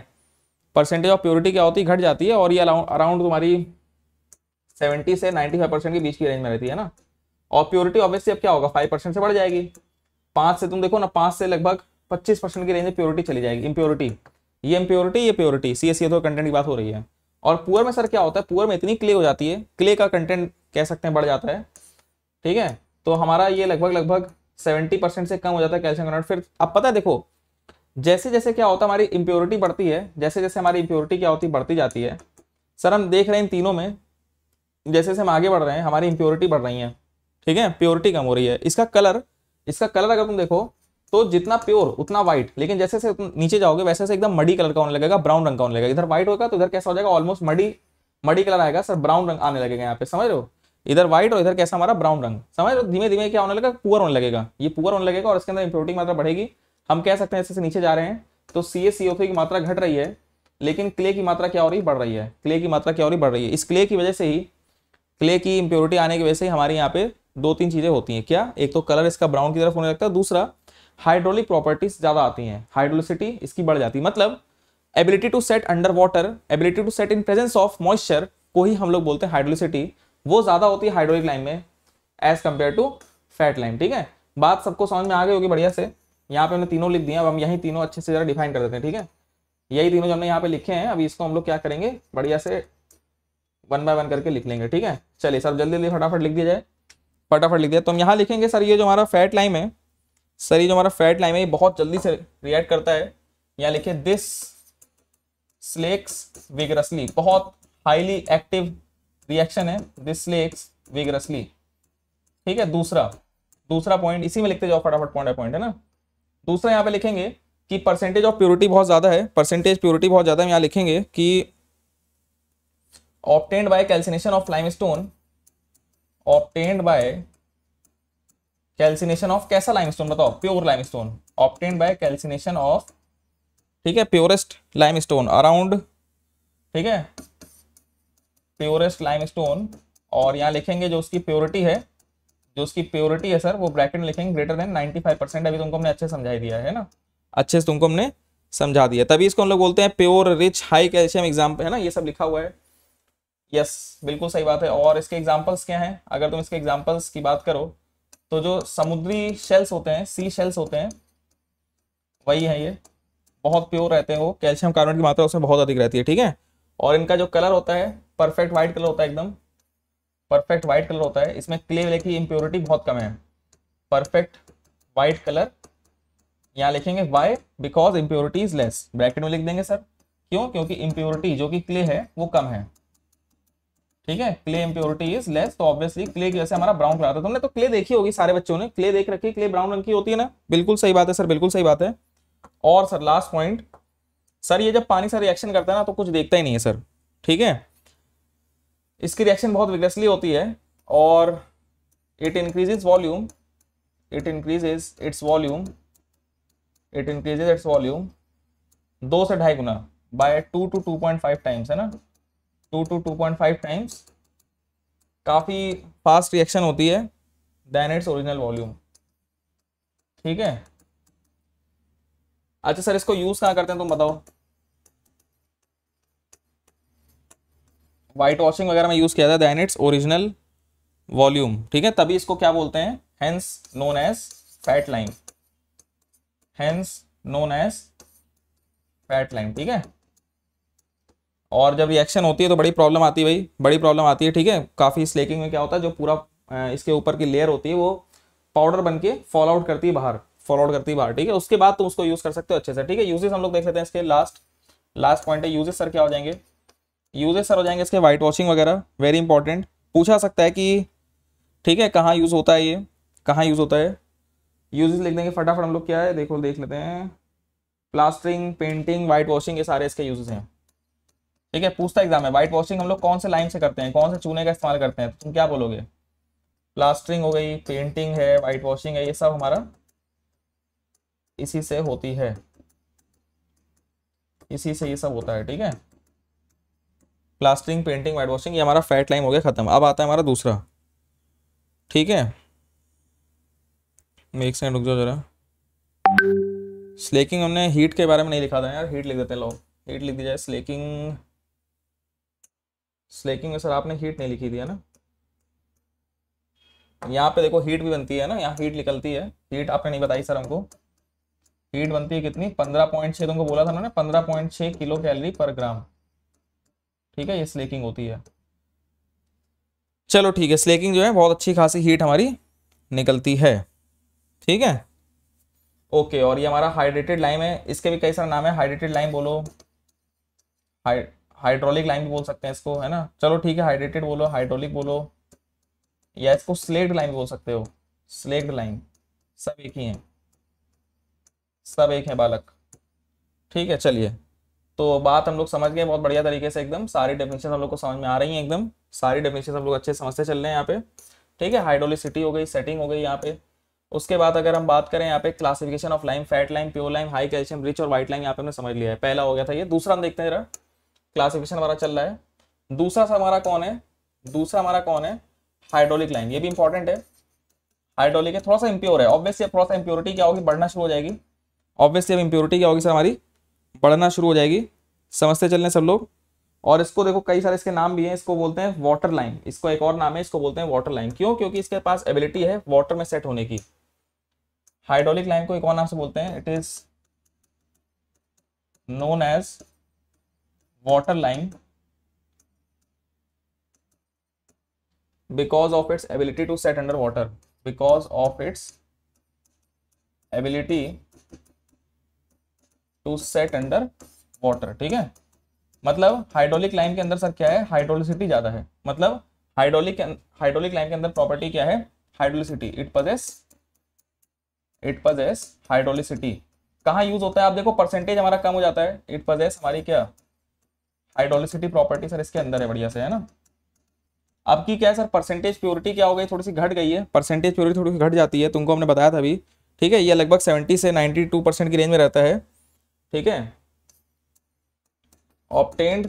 परसेंटेज ऑफ प्योरिटी क्या होती है घट जाती है और ये अराउंड तुम्हारी सेवेंटी से नाइन्टी फाइव परसेंट के बीच की रेंज में रहती है ना और प्योरिटी ऑब्वियसली अब क्या होगा फाइव परसेंट से बढ़ जाएगी पाँच से तुम देखो ना पाँच से लगभग पच्चीस परसेंट की रेंज में प्योरिटी चली जाएगी इम्प्योरिटी ये इम्प्योरिटी ये purity C S C content की बात हो रही है और पुअर में सर क्या होता है पुअर में इतनी क्ले हो जाती है क्ले का कंटेंट कह सकते हैं बढ़ जाता है ठीक है तो हमारा ये लगभग लगभग सेवेंटी परसेंट से कम हो जाता है कैल्शियम कार्बोनेट फिर अब पता है देखो जैसे जैसे क्या होता है हमारी इम्प्योरिटी बढ़ती है जैसे जैसे हमारी इम्प्योरिटी क्या होती बढ़ती जाती है सर हम देख रहे हैं इन तीनों में जैसे जैसे हम आगे बढ़ रहे हैं हमारी इम्प्योरिटी बढ़ रही है ठीक है प्योरिटी कम हो रही है इसका कलर इसका कलर अगर तुम देखो तो जितना प्योर उतना व्हाइट लेकिन जैसे जैसे नीचे जाओगे वैसे वैसे एकदम मडी कलर का होने लगेगा ब्राउन रंग का होने लगेगा इधर व्हाइट होगा तो इधर कैसा हो जाएगा ऑलमोस्ट मडी मडी कलर आएगा सर ब्राउन रंग आने लगेगा यहाँ पे समझ रहे हो इधर व्हाइट और इधर कैसा हमारा ब्राउन रंग समझ धीमे धीमे क्या होने लगेगा पुअर होने लगेगा ये पुअर होने लगेगा और इसके अंदर इम्प्योरिटी मात्रा बढ़ेगी हम कह सकते हैं इससे नीचे जा रहे हैं तो सी एस की मात्रा घट रही है लेकिन क्ले की मात्रा क्या हो रही बढ़ रही है क्ले की मात्रा क्या हो रही बढ़ रही है इस क्ले की वजह से ही क्ले की इम्प्योरिटी आने की वजह से हमारे यहाँ पे दो तीन चीज़ें होती हैं क्या एक तो कलर इसका ब्राउन की तरफ होने लगता है दूसरा हाइड्रोलिक प्रॉपर्टीज ज़्यादा आती हैं हाइड्रोलिसिटी इसकी बढ़ जाती है मतलब ability to set under water ability to set in presence of moisture को ही हम लोग बोलते हैं हाइड्रोलिसिटी वो ज़्यादा होती है हाइड्रोलिक लाइम में as compare to fat lime ठीक है बात सबको समझ में आ गई होगी बढ़िया से यहाँ पे हमने तीनों लिख दिया अब हम यही तीनों अच्छे से ज़रा डिफाइन कर देते हैं ठीक है यही तीनों जो हमने यहाँ पे लिखे हैं अभी इसको हम लोग क्या करेंगे बढ़िया से वन बाय वन करके लिख लेंगे ठीक है चलिए सर जल्दी जल्दी फटाफट लिख दिया जाए फटाफट लिख दिया तो हम यहाँ लिखेंगे सर ये जो हमारा फैट लाइम है सर ये जो हमारा फैट लाइम है ये बहुत जल्दी से रिएक्ट करता है यहाँ लिखे दिस स्लेक्स विगरसली बहुत हाईली एक्टिव रिएक्शन है दिस लेक्स विगरसली ठीक है दूसरा दूसरा पॉइंट इसी में लिखते जाओ फटाफट पॉइंट है पॉइंट है ना दूसरा यहाँ पे लिखेंगे कि परसेंटेज ऑफ प्योरिटी बहुत ज़्यादा है परसेंटेज प्योरिटी बहुत ज़्यादा है यहाँ लिखेंगे कि obtained by calcination of lime stone obtained by calcination of कैसा लाइम स्टोन बताओ pure lime stone obtained by calcination of ठीक है प्योरेस्ट लाइम स्टोन अराउंड ठीक है प्योरेस्ट लाइम स्टोन और यहाँ लिखेंगे जो उसकी प्योरिटी है जो उसकी प्योरिटी है सर वो ब्रैकेट में लिखेंगे ग्रेटर देन 95 परसेंट अभी तुमको तो हमने अच्छे समझाई दिया है ना अच्छे से तुमको हमने समझा दिया तभी इसको हम लोग बोलते हैं pure rich high calcium example है ना ये सब लिखा हुआ है यस बिल्कुल सही बात है और इसके एग्जाम्पल्स क्या हैं अगर तुम इसके एग्जाम्पल्स की बात करो तो जो समुद्री शेल्स होते हैं सी शेल्स होते हैं वही है ये बहुत प्योर रहते हैं वो कैल्शियम कार्बोनेट की मात्रा उसमें बहुत अधिक रहती है ठीक है और इनका जो कलर होता है परफेक्ट व्हाइट कलर होता है एकदम परफेक्ट व्हाइट कलर होता है इसमें क्ले वाले की इम्प्योरिटी बहुत कम है परफेक्ट वाइट कलर यहाँ लिखेंगे why because impurity is less bracket में लिख देंगे सर क्यों क्योंकि इम्प्योरिटी जो कि क्ले है वो कम है ठीक है क्ले इम्प्योरिटी इज लेस तो ऑब्वियसली क्ले की वजह से हमारा ब्राउन कलर आता है तुमने तो क्ले देखी होगी सारे बच्चों ने क्ले देख रखी क्ले ब्राउन रंग की होती है ना बिल्कुल सही बात है सर बिल्कुल सही बात है और सर लास्ट पॉइंट सर ये जब पानी से रिएक्शन करता है ना तो कुछ देखता ही नहीं है सर ठीक है इसकी रिएक्शन बहुत विग्रेसली होती है और it increase volume it increases its volume it increases its volume दो से ढाई गुना by two two two point five times है ना two two two point five times काफ़ी फास्ट रिएक्शन होती है देन इट्स ओरिजिनल वॉल्यूम ठीक है अच्छा सर इसको यूज़ कहाँ करते हैं तुम बताओ वाइट वॉशिंग वगैरह में यूज़ किया था दैन इट्स ओरिजिनल वॉल्यूम ठीक है तभी इसको क्या बोलते हैं hence known as fat line hence known as fat line ठीक है और जब रिएक्शन होती है तो बड़ी प्रॉब्लम आती है भाई बड़ी प्रॉब्लम आती है ठीक है काफ़ी स्लेकिंग में क्या होता है जो पूरा इसके ऊपर की लेयर होती है वो पाउडर बन के फॉल आउट करती है बाहर फॉल आउट करती है बाहर ठीक है उसके बाद तुम उसको यूज़ कर सकते हो अच्छे से ठीक है यूजेस हम लोग देख लेते हैं इसके लास्ट लास्ट पॉइंट है यूजेस सर क्या हो जाएंगे यूजेस सर हो जाएंगे इसके वाइट वॉशिंग वगैरह वेरी इंपॉर्टेंट पूछा सकता है कि ठीक है कहाँ यूज़ होता है ये कहाँ यूज़ होता है यूजेस लिख देंगे फटाफट हम लोग क्या है देखो देख लेते हैं प्लास्टरिंग पेंटिंग वाइट वॉशिंग ये सारे इसके यूजेस हैं ठीक है पूछता एग्जाम है वाइट वॉशिंग हम लोग कौन से लाइन से करते हैं कौन से चूने का इस्तेमाल करते हैं तुम क्या बोलोगे प्लास्टरिंग हो गई पेंटिंग है वाइट वॉशिंग है ये सब हमारा इसी से होती है इसी से ये सब होता है ठीक है प्लास्टरिंग पेंटिंग वाइट वॉशिंग ये हमारा फैट लाइन हो गया ख़त्म अब आता है हमारा दूसरा ठीक है एक सेकंड रुक जाओ जरा स्लेकिंग हमने हीट के बारे में नहीं लिखा था यार हीट लिख देते हैं लोग हीट लिख दी जाए स्लेकिंग स्लेकिंग में सर आपने हीट नहीं लिखी थी है ना यहाँ पे देखो हीट भी बनती है ना यहाँ हीट निकलती है हीट आपने नहीं बताई सर हमको हीट बनती है कितनी पंद्रह पॉइंट छः तुमको बोला था ना पंद्रह पॉइंट छः किलो कैलरी पर ग्राम ठीक है ये स्लेकिंग होती है चलो ठीक है स्लेकिंग जो है बहुत अच्छी खासी हीट हमारी निकलती है ठीक है ओके और ये हमारा हाइड्रेटेड लाइम है इसके भी कई सारा नाम है हाइड्रेटेड लाइम बोलो हाइड हाइड्रोलिक लाइम भी बोल सकते हैं इसको है ना चलो ठीक है हाइड्रेटेड बोलो हाइड्रोलिक बोलो या इसको स्लेक्ड लाइम बोल सकते हो स्लेक्ड लाइम सब एक ही है सब एक है बालक ठीक है चलिए तो बात हम लोग समझ गए बहुत बढ़िया तरीके से एकदम सारी डेफिनेशन हम लोग को समझ में आ रही है एकदम सारी डेफिनेशन हम लोग अच्छे समझते चल रहे हैं यहाँ पे ठीक है हाइड्रोलिसिटी हो गई सेटिंग हो गई यहाँ पे उसके बाद अगर हम बात करें यहाँ पे classification of lime fat lime pure lime high calcium rich और व्हाइट लाइम यहाँ पे हमने समझ लिया है पहला हो गया था ये दूसरा हम देखते हैं जरा क्लासिफिकेशन हमारा चल रहा है दूसरा हमारा कौन है दूसरा हमारा कौन है हाइड्रोलिक लाइम ये भी इंपॉर्टेंट है हाइड्रोलिक है थोड़ा सा इम्प्योर है ऑब्वियसली थोड़ा सा इम्प्योरिटी क्या होगी बढ़ना शुरू हो जाएगी ऑब्वियसली अब इम्प्योरिटी क्या होगी सर हमारी बढ़ना शुरू हो जाएगी समझते चलने सब लोग और इसको देखो कई सारे इसके नाम भी हैं इसको बोलते हैं वाटर लाइन इसको एक और नाम है इसको बोलते हैं वाटर लाइन क्यों क्योंकि इसके पास एबिलिटी है वाटर में सेट होने की हाइड्रोलिक लाइन को एक और नाम से बोलते हैं it is known as water lime because of its ability to set under water because of its ability to set under water ठीक है मतलब हाइड्रोलिक लाइन के अंदर सर क्या है हाइड्रोलिसिटी ज़्यादा है मतलब हाइड्रोलिक हाइड्रोलिक लाइन के अंदर प्रॉपर्टी क्या है hydraulicity it possess it possess hydraulicity कहाँ यूज होता है आप देखो परसेंटेज हमारा कम हो जाता है इट पजेस हमारी क्या हाइड्रोलिसिटी प्रॉपर्टी सर इसके अंदर है बढ़िया से है ना अब की क्या है सर परसेंटेज प्योरिटी क्या हो गई थोड़ी सी घट गई है परसेंटेज प्योरिटी थोड़ी सी घट जाती है तुमको हमने बताया था अभी ठीक है ये लगभग 70 से 92 परसेंट की रेंज में रहता है ठीक है ऑप्टेंड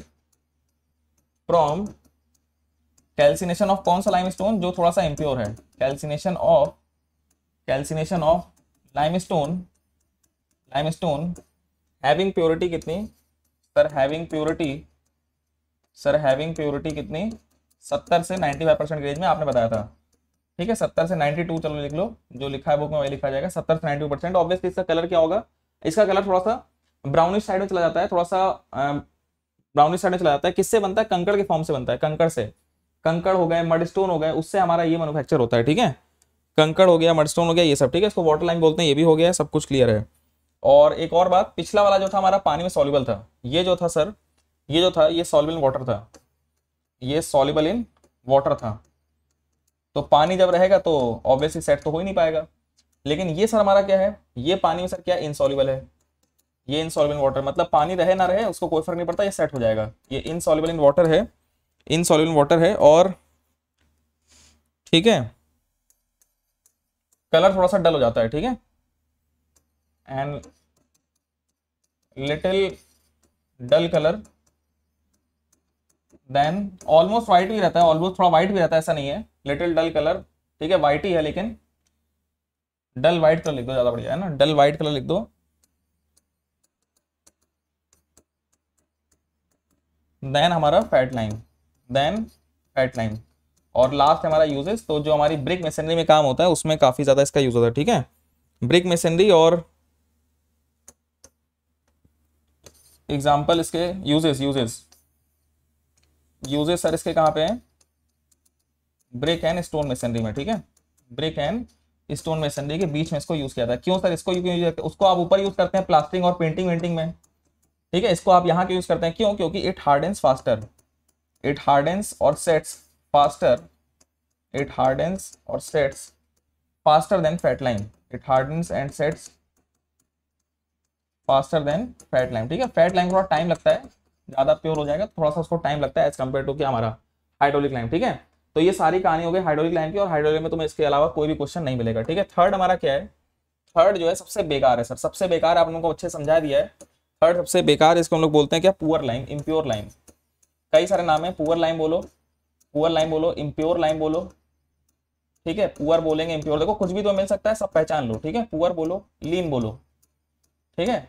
फ्रॉम कैल्सिनेशन ऑफ कौन सा लाइम स्टोन जो थोड़ा सा इम्प्योर है calcination of calcination of lime limestone limestone having purity कितनी sir having purity sir having purity कितनी सत्तर से नाइन्टी फाइव परसेंट रेंज में आपने बताया था ठीक है सत्तर से नाइन्टी टू चलो लिख लो जो लिखा है बुक में वही लिखा जाएगा सत्तर से नाइन्टी परसेंट ऑब्वियसली इसका कलर क्या होगा इसका कलर थोड़ा सा ब्राउनिश साइड में चला जाता है थोड़ा सा ब्राउनिश साइड में चला जाता है किससे बनता है कंकड़ के फॉर्म से बनता है कंकड़ से कंकड़ हो गए मडस्टोन हो गए उससे हमारा ये मैनुफैक्चर होता है ठीक है कंकड़ हो गया मडस्टोन हो गया ये सब ठीक है इसको वाटर लाइन बोलते हैं ये भी हो गया सब कुछ क्लियर है और एक और बात पिछला वाला जो था हमारा पानी में सॉल्यूबल था ये जो था सर ये जो था ये सॉल्यूबल वाटर था ये सॉल्यूबल इन वाटर था तो पानी जब रहेगा तो ऑब्वियसली सेट तो हो ही नहीं पाएगा लेकिन ये सर हमारा क्या है ये पानी में सर क्या इनसॉल्यूबल है ये इनसॉल्युबल इन वाटर मतलब पानी रहे ना रहे उसको कोई फर्क नहीं पड़ता ये सेट हो जाएगा ये इनसॉल्युबल इन वाटर है इनसॉल्युबल इन वाटर है और ठीक है कलर थोड़ा सा डल हो जाता है ठीक है and little dull colour then almost white भी रहता है ऑलमोस्ट थोड़ा वाइट भी रहता है ऐसा नहीं है लिटिल डल कलर ठीक है वाइट ही है लेकिन डल वाइट कलर लिख दो ज़्यादा बढ़िया है ना डल वाइट कलर लिख दो देन हमारा fat lime then fat lime और लास्ट हमारा यूजेस तो जो हमारी ब्रिक मशीनरी में काम होता है उसमें काफ़ी ज़्यादा इसका यूज़ होता है ठीक है ब्रिक मशीनरी और एग्जाम्पल इसके यूजेस यूजेस यूजेस सर इसके कहाँ पे हैं ब्रिक एंड स्टोन मशीनरी में ठीक है ब्रिक एंड स्टोन मशीनरी के बीच में इसको यूज़ किया था क्यों सर इसको यूज उसको आप ऊपर यूज़ करते हैं प्लास्टिक और पेंटिंग वेंटिंग में ठीक है इसको आप यहाँ क्यों यूज करते हैं क्यों क्योंकि it hardens faster it hardens और सेट्स फास्टर इट hardens और sets faster then fat lime it hardens and sets faster than ठीक है फैट लाइन थोड़ा टाइम लगता है ज़्यादा प्योर हो जाएगा थोड़ा सा उसको टाइम लगता है एज कम्पेयर टू क्या हमारा हाइड्रोलिक लाइन ठीक है तो ये सारी कहानी हो गई हाइड्रोलिक लाइन की और हाइड्रोलिक में तुम्हें इसके अलावा कोई भी क्वेश्चन नहीं मिलेगा ठीक है थर्ड हमारा क्या है थर्ड जो है सबसे बेकार है सर सबसे बेकार आप लोगों को अच्छे समझा दिया है थर्ड सबसे बेकार इसको हम लोग बोलते हैं क्या पुअर लाइम इम्प्योर लाइम कई सारे नाम है पुअर लाइम बोलो पुअर लाइम बोलो इम्प्योर लाइम बोलो ठीक है पुअर बोलेंगे इम्प्योर देखो कुछ भी तो मिल सकता है सब पहचान लो ठीक है पुअर बोलो लीम बोलो ठीक है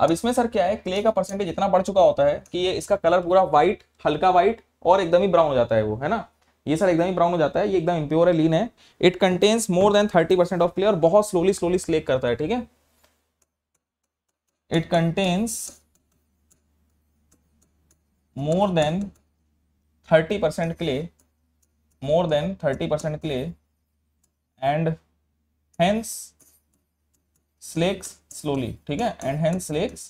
अब इसमें सर क्या है क्ले का परसेंटेज इतना बढ़ चुका होता है कि ये इसका कलर पूरा व्हाइट हल्का व्हाइट और एकदम ही ब्राउन हो जाता है वो है ना ये सर एकदम ही ब्राउन हो जाता है ये एकदम इम्प्योर है लीन है it contains more than thirty percent of clay और बहुत स्लोली स्लोली स्लेक करता है ठीक है it contains more than 30% clay more than 30% clay and hence slakes slowly ठीक है and hence slakes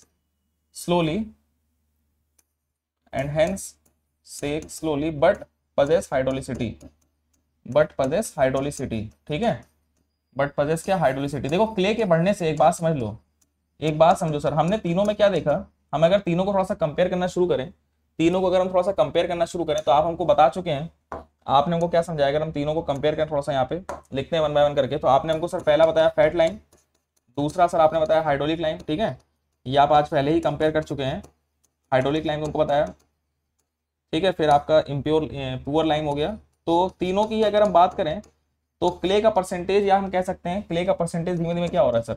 slowly and hence shake slowly but possess hydrolicity but possess hydrolicity ठीक है but possess क्या hydrolicity देखो clay के बढ़ने से एक बात समझ लो एक बात समझो सर हमने तीनों में क्या देखा हम अगर तीनों को थोड़ा सा कंपेयर करना शुरू करें तीनों को अगर हम थोड़ा सा कंपेयर करना शुरू करें तो आप हमको बता चुके हैं आपने हमको क्या समझाया अगर हम तीनों को कंपेयर करें थोड़ा सा यहाँ पे लिखते हैं वन बाय वन करके तो आपने हमको सर पहला बताया फैट लाइन दूसरा सर आपने बताया हाइड्रोलिक लाइन ठीक है ये आप आज पहले ही कंपेयर कर चुके हैं हाइड्रोलिक लाइन उनको बताया ठीक है फिर आपका इम्प्योर पुअर लाइन हो गया तो तीनों की अगर हम बात करें तो क्ले का परसेंटेज या हम कह सकते हैं क्ले का परसेंटेज धीमे धीमे क्या हो रहा है सर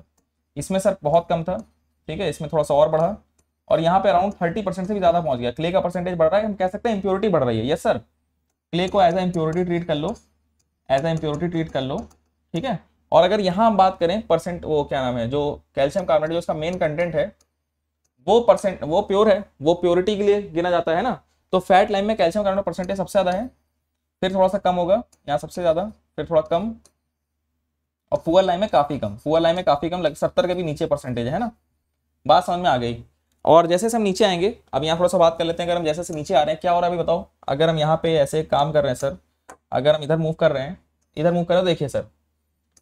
इसमें सर बहुत कम था ठीक है इसमें थोड़ा सा और बढ़ा और यहाँ पे अराउंड थर्टी परसेंट से भी ज़्यादा पहुँच गया क्ले का परसेंटेज बढ़ रहा है हम कह सकते हैं इम्प्योरिटी बढ़ रही है यस सर क्ले को एज ए इम्प्योरिटी ट्रीट कर लो एज ए इम्प्योरिटी ट्रीट कर लो ठीक है और अगर यहाँ हम बात करें परसेंट वो क्या नाम है जो कैल्शियम कार्बोनेट जो उसका मेन कंटेंट है वो परसेंट वो प्योर है वो प्योरिटी के लिए गिना जाता है ना तो फैट लाइन में कैल्शियम कार्बोनेट परसेंटेज सबसे ज़्यादा है फिर थोड़ा सा कम होगा यहाँ सबसे ज़्यादा फिर थोड़ा कम और फुअल लाइन में काफ़ी कम फुअल लाइन में काफ़ी कम सत्तर के भी नीचे परसेंटेज है ना बात समझ में आ गई और जैसे से हम नीचे आएंगे अब यहाँ थोड़ा सा बात कर लेते हैं अगर हम जैसे से नीचे आ रहे हैं क्या हो रहा है अभी बताओ अगर हम यहाँ पे ऐसे काम कर रहे हैं सर अगर हम इधर मूव कर रहे हैं इधर मूव कर रहे हैं देखिए सर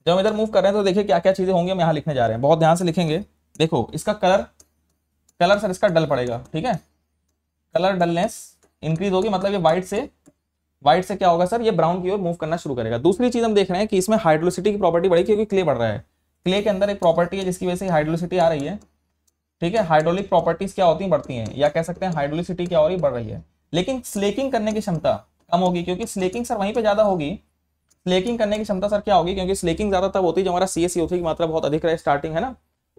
जब हम इधर मूव कर रहे हैं तो देखिए क्या क्या चीज़ें होंगी हम यहाँ लिखने जा रहे हैं बहुत ध्यान से लिखेंगे देखो इसका कलर कलर सर इसका डल पड़ेगा ठीक है कलर डलनेस इंक्रीज होगी मतलब ये वाइट से व्हाइट से क्या होगा सर ये ब्राउन की ओर मूव करना शुरू करेगा दूसरी चीज हम देख रहे हैं कि इसमें हाइड्रोसिटी की प्रॉपर्टी बढ़ी क्योंकि क्ले बढ़ रहा है क्ले के अंदर एक प्रॉपर्टी है जिसकी वजह से हाइड्रोसिटी आ रही है ठीक है हाइड्रोलिक प्रॉपर्टीज क्या होती बढ़ती हैं या कह सकते हैं हाइड्रोलिसिटी क्या हो रही बढ़ रही है लेकिन स्लेकिंग करने की क्षमता कम होगी क्योंकि स्लेकिंग सर वहीं पर ज्यादा होगी स्लेकिंग करने की क्षमता सर क्या होगी क्योंकि स्लेकिंग ज्यादा तब होती है जो हमारा सी एस की मात्रा बहुत अधिक रहे स्टार्टिंग है ना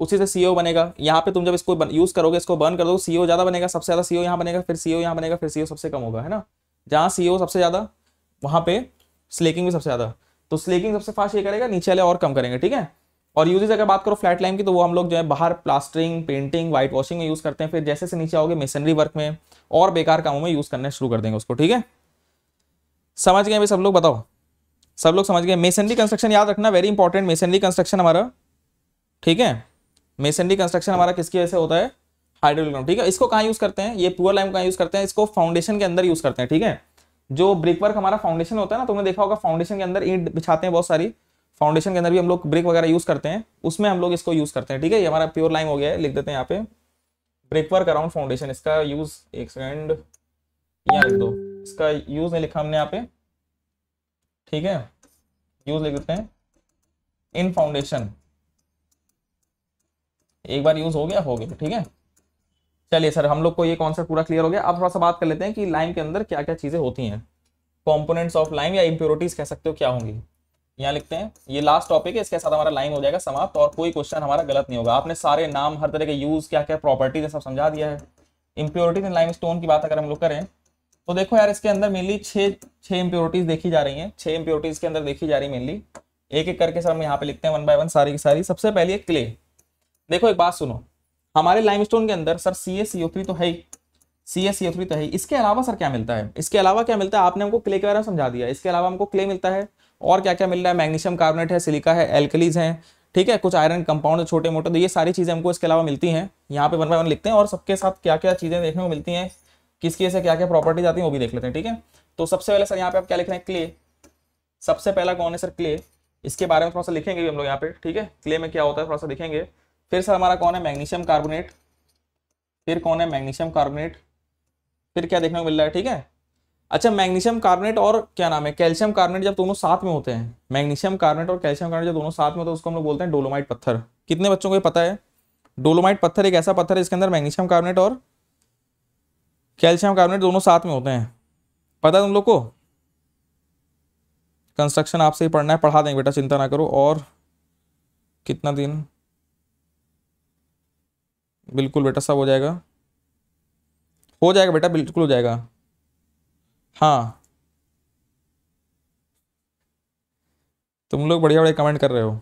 उसी से सीओ बनेगा यहाँ पे तुम जब इसको यूज करोगे इसको बर्न कर दो सीओ ज्यादा बनेगा सबसे ज्यादा सीओ यहाँ बनेगा फिर सीओ यहाँ बनेगा फिर सीओ सबसे कम होगा है ना जहाँ सी e सबसे ज़्यादा वहाँ पे स्लेकिंग भी सबसे ज़्यादा तो स्लेकिंग सबसे फास्ट ये करेगा नीचे वाले और कम करेंगे ठीक है और यूजेज अगर बात करो फ्लैट लाइम की तो वो हम लोग जो है बाहर प्लास्टरिंग पेंटिंग व्हाइट वॉशिंग में यूज़ करते हैं फिर जैसे से नीचे आओगे मेसनरी वर्क में और बेकार कामों में यूज़ करना शुरू कर देंगे उसको ठीक है समझ गए अभी सब लोग बताओ सब लोग समझ गए मेसनरी कंस्ट्रक्शन याद रखना वेरी इंपॉर्टेंट मेसनरी कंस्ट्रक्शन हमारा ठीक है मेसनरी कंस्ट्रक्शन हमारा किसकी वजह से होता है हाइड्रोलिनम ठीक है इसको कहाँ यूज करते हैं ये प्योर लाइम कहाँ यूज करते हैं इसको फाउंडेशन के अंदर यूज करते हैं ठीक है जो ब्रेक वर्क हमारा फाउंडेशन होता है ना तुमने देखा होगा फाउंडेशन के अंदर ईंट बिछाते हैं बहुत सारी फाउंडेशन के अंदर भी हम लोग ब्रेक वगैरह यूज करते हैं उसमें हम लोग इसको यूज करते हैं ठीक है ये हमारा प्योर लाइम हो गया है लिख देते हैं यहाँ पे ब्रिक वर्क अराउंड फाउंडेशन इसका यूज एक सेकेंड या लिख दो इसका यूज नहीं लिखा हमने यहाँ पे ठीक है यूज लिख देते हैं इन फाउंडेशन एक बार यूज हो गया हो गया ठीक है चलिए सर हम लोग को ये कॉन्सेप्ट पूरा क्लियर हो गया अब थोड़ा सा बात कर लेते हैं कि लाइम के अंदर क्या क्या चीज़ें होती हैं कॉम्पोनेंट्स ऑफ लाइम या इम्प्योरिटीज कह सकते हो क्या होंगी यहाँ लिखते हैं ये लास्ट टॉपिक है इसके साथ हमारा लाइम हो जाएगा समाप्त और कोई क्वेश्चन हमारा गलत नहीं होगा आपने सारे नाम हर तरह के यूज़ क्या क्या प्रॉपर्टीज है सब समझा दिया है इम्प्योरिटीज इन लाइम स्टोन की बात अगर हम लोग करें तो देखो यार इसके अंदर मेनली छः छः इम्प्योरिटीज देखी जा रही हैं छः इम्प्योरिटीज के अंदर देखी जा रही है मेनली एक एक करके सर हम यहाँ पे लिखते हैं वन बाय वन सारी की सारी सबसे पहली है क्ले देखो एक बात सुनो हमारे लाइमस्टोन के अंदर सर सी एस तो है ही सी एस तो है इसके अलावा सर क्या मिलता है इसके अलावा क्या मिलता है आपने हमको क्ले के बारे में समझा दिया इसके अलावा हमको क्ले मिलता है और क्या क्या मिल रहा है मैग्नीशियम कार्बोनेट है सिलिका है एल्कलीज है ठीक है कुछ आयरन कंपाउंड छोटे मोटे तो ये सारी चीज़ें हमको इसके अलावा मिलती हैं यहाँ पे वन बाय वन लिखते हैं और सबके साथ क्या क्या चीज़ें देखने को मिलती हैं किसकी से क्या क्या प्रॉपर्टीज आती हैं वो भी देख लेते हैं ठीक है तो सबसे पहले सर यहाँ पे आप क्या लिख रहे हैं क्ले सबसे पहला कौन है सर क्ले इसके बारे में थोड़ा सा लिखेंगे हम लोग यहाँ पे ठीक है क्ले में क्या होता है थोड़ा सा लिखेंगे फिर सर हमारा कौन है मैग्नीशियम कार्बोनेट फिर कौन है मैग्नीशियम कार्बोनेट फिर क्या देखने को मिल रहा है ठीक है अच्छा मैग्नीशियम कार्बोनेट और क्या नाम है कैल्शियम कार्बोनेट जब दोनों साथ में होते हैं मैग्नीशियम कार्बोनेट और कैल्शियम कार्बोनेट जब दोनों साथ में होते हैं उसको हम लोग बोलते हैं डोलोमाइट पत्थर कितने बच्चों को पता है डोलोमाइट पत्थर एक ऐसा पत्थर है जिसके अंदर मैग्नीशियम कार्बोनेट और कैल्शियम कार्बोनेट दोनों साथ में होते हैं पता है तुम लोग को कंस्ट्रक्शन आपसे ही पढ़ना है पढ़ा देंगे बेटा चिंता ना करो और कितना दिन बिल्कुल बेटा सब हो जाएगा हो जाएगा बेटा बिल्कुल हो जाएगा हाँ तुम लोग बढ़िया बढ़िया कमेंट कर रहे हो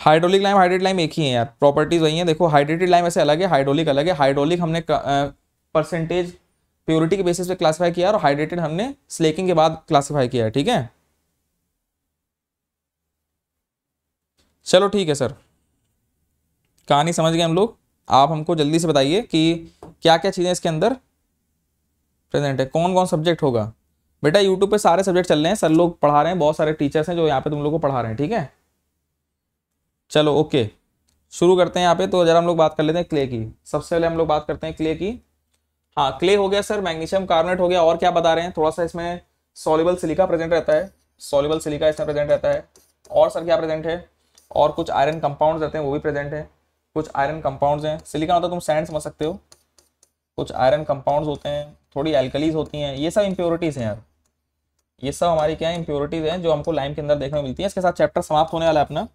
हाइड्रोलिक लाइम हाइड्रेट लाइम एक ही है यार प्रॉपर्टीज वही है देखो हाइड्रेटेड लाइम ऐसे अलग है हाइड्रोलिक अलग है हाइड्रोलिक हमने परसेंटेज प्योरिटी के बेसिस पे क्लासीफाई किया और हाइड्रेटेड हमने स्लेकिंग के बाद क्लासीफाई किया है ठीक है चलो ठीक है सर कहानी समझ गए हम लोग आप हमको जल्दी से बताइए कि क्या क्या चीज़ें इसके अंदर प्रेजेंट है कौन कौन सब्जेक्ट होगा बेटा यूट्यूब पे सारे सब्जेक्ट चल रहे हैं सर लोग पढ़ा रहे हैं बहुत सारे टीचर्स हैं जो यहाँ पे तुम लोग को पढ़ा रहे हैं ठीक है चलो ओके शुरू करते हैं यहाँ पे तो जरा हम लोग बात कर लेते हैं क्ले की सबसे पहले हम लोग बात करते हैं क्ले की हाँ क्ले हो गया सर मैग्नीशियम कार्बोनेट हो गया और क्या बता रहे हैं थोड़ा सा इसमें सोलिबल सिलिका प्रेजेंट रहता है सोलिबल सिलिका इसमें प्रेजेंट रहता है और सर क्या प्रेजेंट है और कुछ आयरन कंपाउंड्स रहते हैं वो भी प्रेजेंट हैं कुछ आयरन कंपाउंड्स हैं सिलिकॉन होता है तुम सैंड समझ सकते हो कुछ आयरन कंपाउंड्स होते हैं थोड़ी एल्कलीज होती हैं ये सब इम्प्योरिटीज़ हैं यार ये सब हमारी क्या इम्प्योरिटीज़ हैं जो हमको लाइम के अंदर देखने में मिलती है इसके साथ चैप्टर समाप्त होने वाला है अपना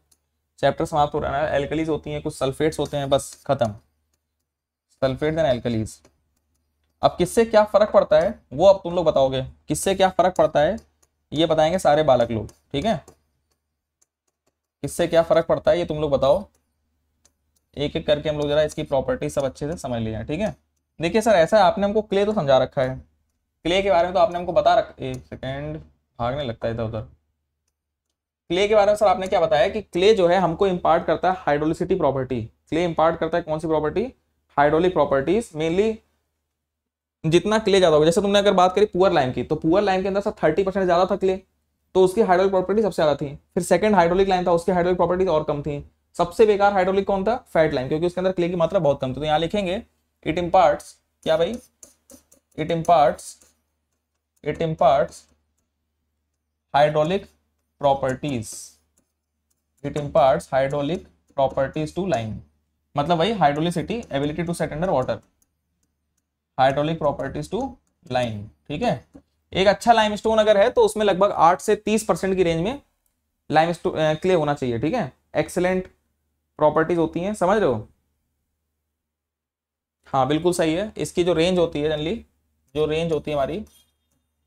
चैप्टर समाप्त हो रहा है एल्कलीज होती हैं कुछ सल्फेट्स होते हैं बस खत्म सल्फेट एंड एल्कलीज अब किससे क्या फ़र्क पड़ता है वो अब तुम लोग बताओगे किससे क्या फ़र्क पड़ता है ये बताएंगे सारे बालक लोग ठीक है इससे क्या फ़र्क पड़ता है ये तुम लोग बताओ एक एक करके हम लोग जरा इसकी प्रॉपर्टी सब अच्छे से समझ लिया ठीक है देखिए सर ऐसा है आपने हमको क्ले तो समझा रखा है क्ले के बारे में तो आपने हमको बता रख एक सेकेंड भागने लगता है इधर उधर क्ले के बारे में सर आपने क्या बताया कि क्ले जो है हमको इम्पार्ट करता है हाइड्रोलिसिटी प्रॉपर्टी क्ले इम्पार्ट करता है कौन सी प्रॉपर्टी हाइड्रोलिक प्रॉपर्टीज मेनली जितना क्ले ज़्यादा होगा जैसे तुमने अगर बात करी पुअर लाइम की तो पुअर लाइम के अंदर सर थर्टी परसेंट ज़्यादा था क्ले तो उसकी हाइड्रोलिक प्रॉपर्टी सबसे ज़्यादा थी फिर सेकंड हाइड्रोलिक लाइन था उसकी हाइड्रोलिक प्रॉपर्टी और कम थी सबसे बेकार हाइड्रोलिक कौन था फैट लाइन क्योंकि उसके अंदर क्ले की मात्रा बहुत कम थी तो यहाँ लिखेंगे इट इम्पार्ट्स क्या भाई it imparts it imparts hydraulic properties it imparts hydraulic properties to lime मतलब भाई hydraulicity ability to set under water hydraulic properties to lime ठीक है एक अच्छा लाइमस्टोन अगर है तो उसमें लगभग आठ से तीस परसेंट की रेंज में लाइम क्ले होना चाहिए ठीक है एक्सेलेंट प्रॉपर्टीज होती हैं समझ रहे हो हाँ बिल्कुल सही है इसकी जो रेंज होती है जनरली जो रेंज होती है हमारी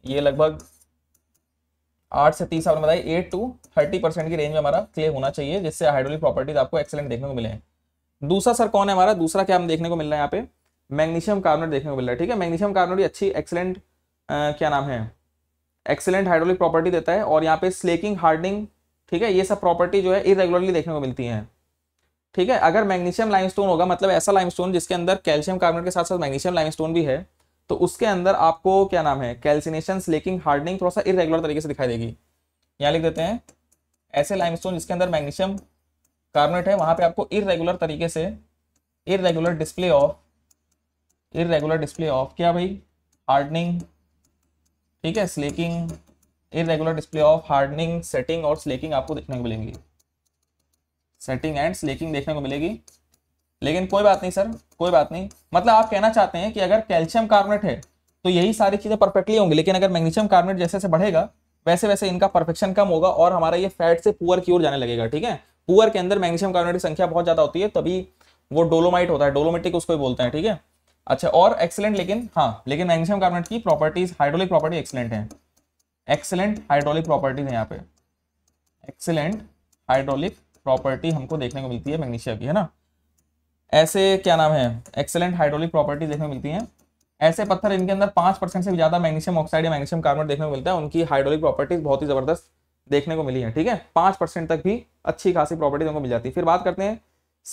ये लगभग आठ से तीस आपने बताया एट टू थर्टी परसेंट की रेंज में हमारा क्ले होना चाहिए जिससे हाइड्रोलिक प्रॉपर्टीज आपको एक्सेलेंट देखने को मिले हैं दूसरा सर कौन है हमारा दूसरा क्या हम देखने को मिल रहा है यहाँ पे मैग्नीशियम कार्बोनेट देखने को मिल रहा है ठीक है मैग्नीशियम कार्बोनेट अच्छी एक्सेलेंट क्या नाम है एक्सेलेंट हाइड्रोलिक प्रॉपर्टी देता है और यहाँ पे स्लेकिंग हार्डनिंग ठीक है ये सब प्रॉपर्टी जो है इरेगुलरली देखने को मिलती है ठीक है अगर मैग्नीशियम लाइमस्टोन होगा मतलब ऐसा लाइमस्टोन जिसके अंदर कैल्शियम कार्बोनेट के साथ साथ मैग्नीशियम लाइमस्टोन भी है तो उसके अंदर आपको क्या नाम है कैल्सिनेशन स्लेकिंग हार्डनिंग थोड़ा सा इरेगुलर तरीके से दिखाई देगी यहाँ लिख देते हैं ऐसे लाइमस्टोन जिसके अंदर मैग्नीशियम कार्बोनेट है वहाँ पे आपको इरेगुलर तरीके से irregular display of irregular display of क्या भाई हार्डनिंग ठीक है slaking irregular display of hardening setting और स्लेकिंग आपको देखने को मिलेंगी सेटिंग एंड स्लेकिंग देखने को मिलेगी लेकिन कोई बात नहीं सर कोई बात नहीं मतलब आप कहना चाहते हैं कि अगर कैल्शियम कार्बोनेट है तो यही सारी चीज़ें परफेक्टली होंगी लेकिन अगर मैग्नीशियम कार्बोनेट जैसे जैसे बढ़ेगा वैसे वैसे इनका परफेक्शन कम होगा और हमारा ये फैट से पुअर की ओर जाने लगेगा ठीक है पुअर के अंदर मैग्नीशियम कार्बोनेट की संख्या बहुत ज़्यादा होती है तभी वो डोलोमाइट होता है डोलोमेटिक उसको बोलते हैं ठीक है अच्छा और एक्सलेंट लेकिन हाँ लेकिन मैग्नीशियम कार्बोनेट की प्रॉपर्टीज हाइड्रोलिक प्रॉपर्टी एक्सलेंट है एक्सलेंट हाइड्रोलिक प्रॉपर्टीज है यहाँ पे एक्सलेंट हाइड्रोलिक प्रॉपर्टी हमको देखने को मिलती है मैग्नीशियम की है ना ऐसे क्या नाम है एक्सलेंट हाइड्रोलिक प्रॉपर्टी देखने को मिलती है ऐसे पत्थर इनके अंदर पाँच परसेंट से भी ज़्यादा मैग्नीशियम ऑक्साइड या मैग्नीशियम कार्बोनेट देखने को मिलता है उनकी हाइड्रोलिक प्रॉपर्टीज बहुत ही ज़बरदस्त देखने को मिली है ठीक है पाँच परसेंट तक भी अच्छी खासी प्रॉपर्टीज हमको मिल जाती है फिर बात करते हैं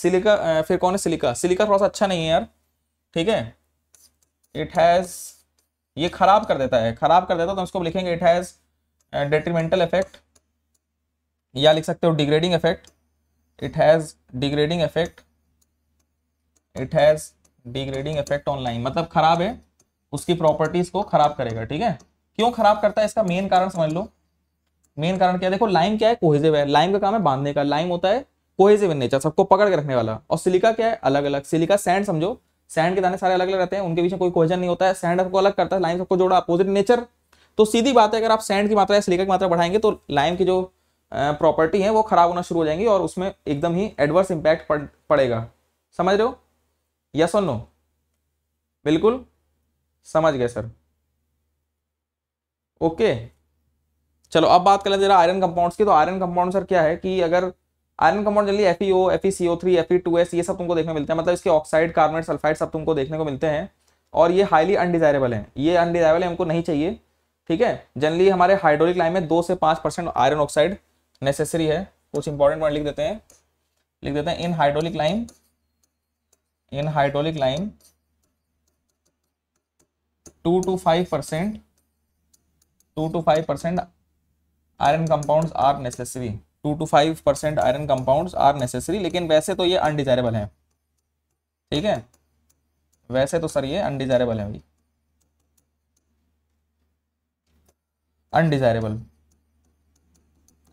सिलिका फिर कौन है सिलिका सिलिका थोड़ा सा अच्छा नहीं है यार ठीक है इट हैज ये खराब कर देता है खराब कर देता है तो उसको लिखेंगे इट हैज डेट्रीमेंटल इफेक्ट या लिख सकते हो degrading effect it has degrading effect it has degrading effect on lime मतलब खराब है उसकी प्रॉपर्टीज को खराब करेगा ठीक है क्यों खराब करता है इसका मेन कारण समझ लो मेन कारण क्या देखो लाइम क्या है कोहेजिव है लाइम का काम है बांधने का लाइम होता है कोहेजिव नेचर सबको पकड़ के रखने वाला और सिलिका क्या है अलग अलग सिलिका सैंड समझो सैंड के दाने सारे अलग अलग रहते हैं उनके बीच में कोई क्वेश्चन नहीं होता है सैंड सबको अलग करता है लाइम सबको जोड़ा अपोजिट नेचर तो सीधी बात है अगर आप सैंड की मात्रा या सिलिका की मात्रा बढ़ाएंगे तो लाइम की जो प्रॉपर्टी है वो खराब होना शुरू हो जाएंगी और उसमें एकदम ही एडवर्स इम्पैक्ट पड़ेगा समझ रहे हो यस और नो बिल्कुल समझ गए सर ओके चलो अब बात कर लेते हैं आयरन कंपाउंड्स की तो आयरन कंपाउंड सर क्या है कि अगर आयरन कंपाउंड जल्दी F O F C O three F two S ये सब तुमको देखने मिलते हैं मतलब इसके ऑक्साइड कार्बन सल्फाइड सब तुमको देखने को मिलते हैं और ये हाईली अनडिजायरेबल है ये अनडिजायरेबल हमको नहीं चाहिए ठीक है जनरली हमारे हाइड्रोलिक लाइन में दो से पाँच परसेंट आयरन ऑक्साइड नेसेसरी है कुछ इंपॉर्टेंट पॉइंट लिख देते हैं लिख देते हैं in hydraulic lime in hydraulic lime two to five percent two to five percent iron compound are necessary two to five percent iron compounds are necessary लेकिन वैसे तो ये अनडिजायरेबल हैं ठीक है वैसे तो सर ये अनडिजायरेबल है भाई undesirable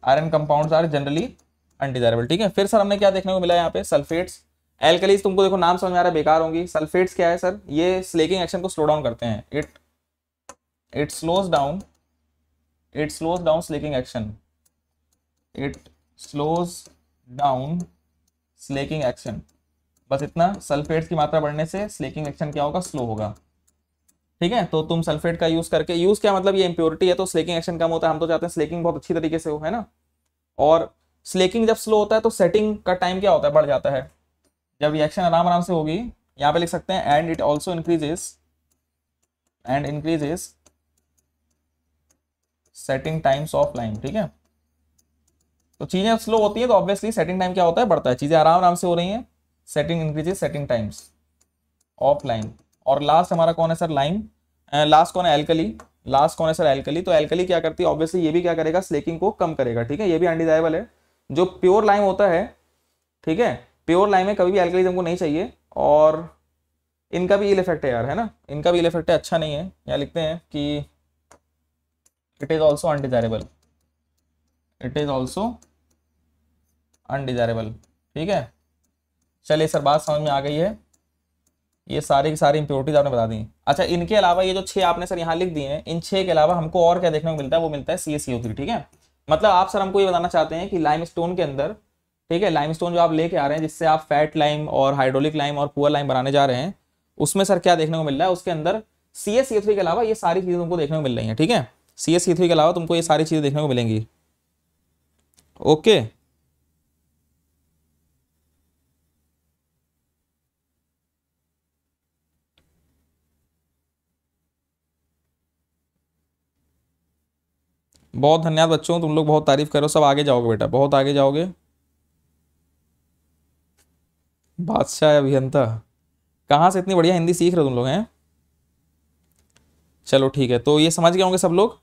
iron compounds are generally undesirable ठीक है फिर सर हमने क्या देखने को मिला यहाँ पे सल्फेट्स एल्कलीज तुमको देखो नाम समझ में आ रहा है बेकार होंगी सल्फेट्स क्या है सर ये स्लेकिंग एक्शन को स्लो डाउन करते हैं it it slows down it slows down slaking action it slows down slaking action बस इतना सल्फेट्स की मात्रा बढ़ने से स्लेकिंग एक्शन क्या होगा स्लो होगा ठीक है तो तुम सल्फेट का यूज करके यूज क्या मतलब ये इंप्योरिटी है तो स्लेकिंग एक्शन कम होता है हम तो चाहते हैं स्लेकिंग बहुत अच्छी तरीके से हो है ना और स्लेकिंग जब स्लो होता है तो सेटिंग का टाइम क्या होता है बढ़ जाता है जब रिएक्शन आराम आराम से होगी यहाँ पे लिख सकते हैं and it also increases and increases setting times of lime ठीक है तो चीज़ें स्लो होती हैं तो ऑब्वियसली सेटिंग टाइम क्या होता है बढ़ता है चीज़ें आराम आराम से हो रही हैं setting increases setting times of lime और लास्ट हमारा कौन है सर लाइन लास्ट कौन है एल्कली लास्ट कौन है सर एल्कली तो एल्कली क्या करती है ऑब्वियसली ये भी क्या करेगा स्लेकिंग को कम करेगा ठीक है ये भी अनडिजाइबल है जो प्योर लाइम होता है ठीक है प्योर लाइम में कभी भी एल्कलीज हमको नहीं चाहिए और इनका भी इल इफेक्ट है यार है ना इनका भी इल इफेक्ट है अच्छा नहीं है यहाँ लिखते हैं कि it is also undesirable it is also undesirable ठीक है चलिए सर बात समझ में आ गई है ये सारी की सारी इंप्योरिटीज आपने बता दी अच्छा इनके अलावा ये जो छह आपने सर यहाँ लिख दिए हैं इन छह के अलावा हमको और क्या देखने को मिलता है वो मिलता है सी एस ठीक है मतलब आप सर हमको ये बताना चाहते हैं कि लाइम स्टोन के अंदर ठीक है लाइम स्टोन जो आप लेके आ रहे हैं जिससे आप फैट लाइम और हाइड्रोलिक लाइम और पुअर लाइम बनाने जा रहे हैं उसमें सर क्या देखने को मिल रहा है उसके अंदर सी एस के अलावा ये सारी चीज़ें तुमको देखने को मिल रही है ठीक है सी एस के अलावा तुमको ये सारी चीज़ें देखने को मिलेंगी ओके बहुत धन्यवाद बच्चों तुम लोग बहुत तारीफ करो सब आगे जाओगे बेटा बहुत आगे जाओगे बादशाह अभियंता कहाँ से इतनी बढ़िया हिंदी सीख रहे हो तुम लोग हैं चलो ठीक है तो ये समझ गए होंगे सब लोग